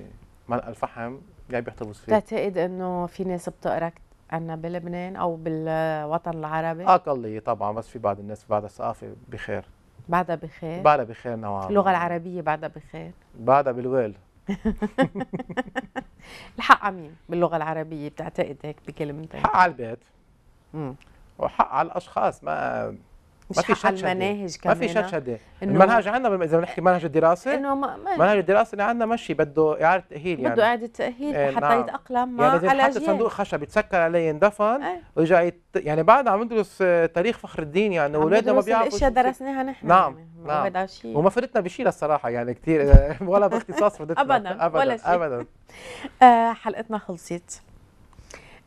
ملقى الفحم يا بيحتفظ فيه بتعتقد انه في ناس بتقرا عنا بلبنان او بالوطن العربي؟ اقليه آه، طبعا بس في بعض الناس في بعض الثقافه بخير بعدها بخير بعدها بخير نوعا اللغه العربيه بعدها بخير بعدها بالويل الحق على مين باللغه العربيه بتعتقد هيك بكلمتين حق على البيت امم وحق على الاشخاص ما مش حق المناهج كمان ما في شدشده آه. المنهج عندنا اذا بنحكي منهج الدراسه انه ما... منهج الدراسه اللي عندنا ماشي بده اعاده تاهيل يعني بده اعاده تاهيل إيه، حتى نعم. يتاقلم مع يعني على حتى صندوق خشب يتسكر عليه يندفن آه. ورجع يت... يعني بعد عم ندرس آه، تاريخ فخر الدين يعني اولادنا ما بيعرفوا الاشياء درسناها نحن نعم يعني نعم وما فرتنا بشيء للصراحه يعني كثير آه، ولا باختصاص فرتنا ابدا ابدا ولا شيء. ابدا حلقتنا خلصت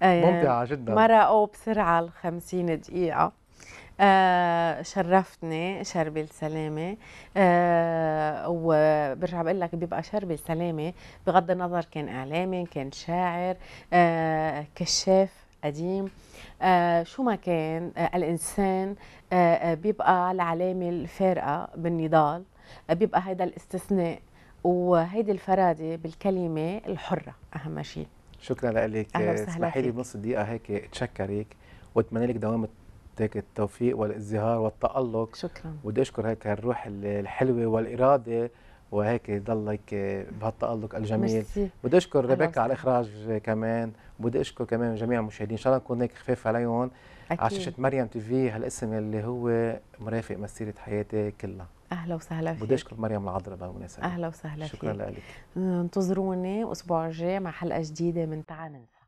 ممتعه جدا مرقوا بسرعه ال 50 دقيقه آه، شرفتني شربي السلامة آه، وبرجع بقول لك بيبقى شربي السلامة بغض النظر كان إعلامي كان شاعر آه، كشاف قديم شو ما كان الإنسان بيبقى العلامة الفارقة بالنضال بيبقى هيدا الاستثناء وهيدي الفرادة بالكلمة الحرة أهم شيء شكرا لك اسمحي لي بنص دقيقة هيك تشكرك واتمنى لك دوام بدك التوفيق والازدهار والتألق شكرا بدي اشكر هيك هالروح الحلوه والاراده وهيك يضلك بهالتألق الجميل بدي اشكر ريبيكا على الاخراج كمان بدي اشكر كمان جميع المشاهدين ان شاء الله نكون هيك خفيف عليهم على شاشه مريم تي في هالاسم اللي هو مرافق مسيره حياتي كلها اهلا وسهلا فيك بدي اشكر مريم العذراء بالمناسبه اهلا وسهلا شكرا فيك شكرا لك انتظروني الاسبوع الجاي مع حلقه جديده من تعال ننسى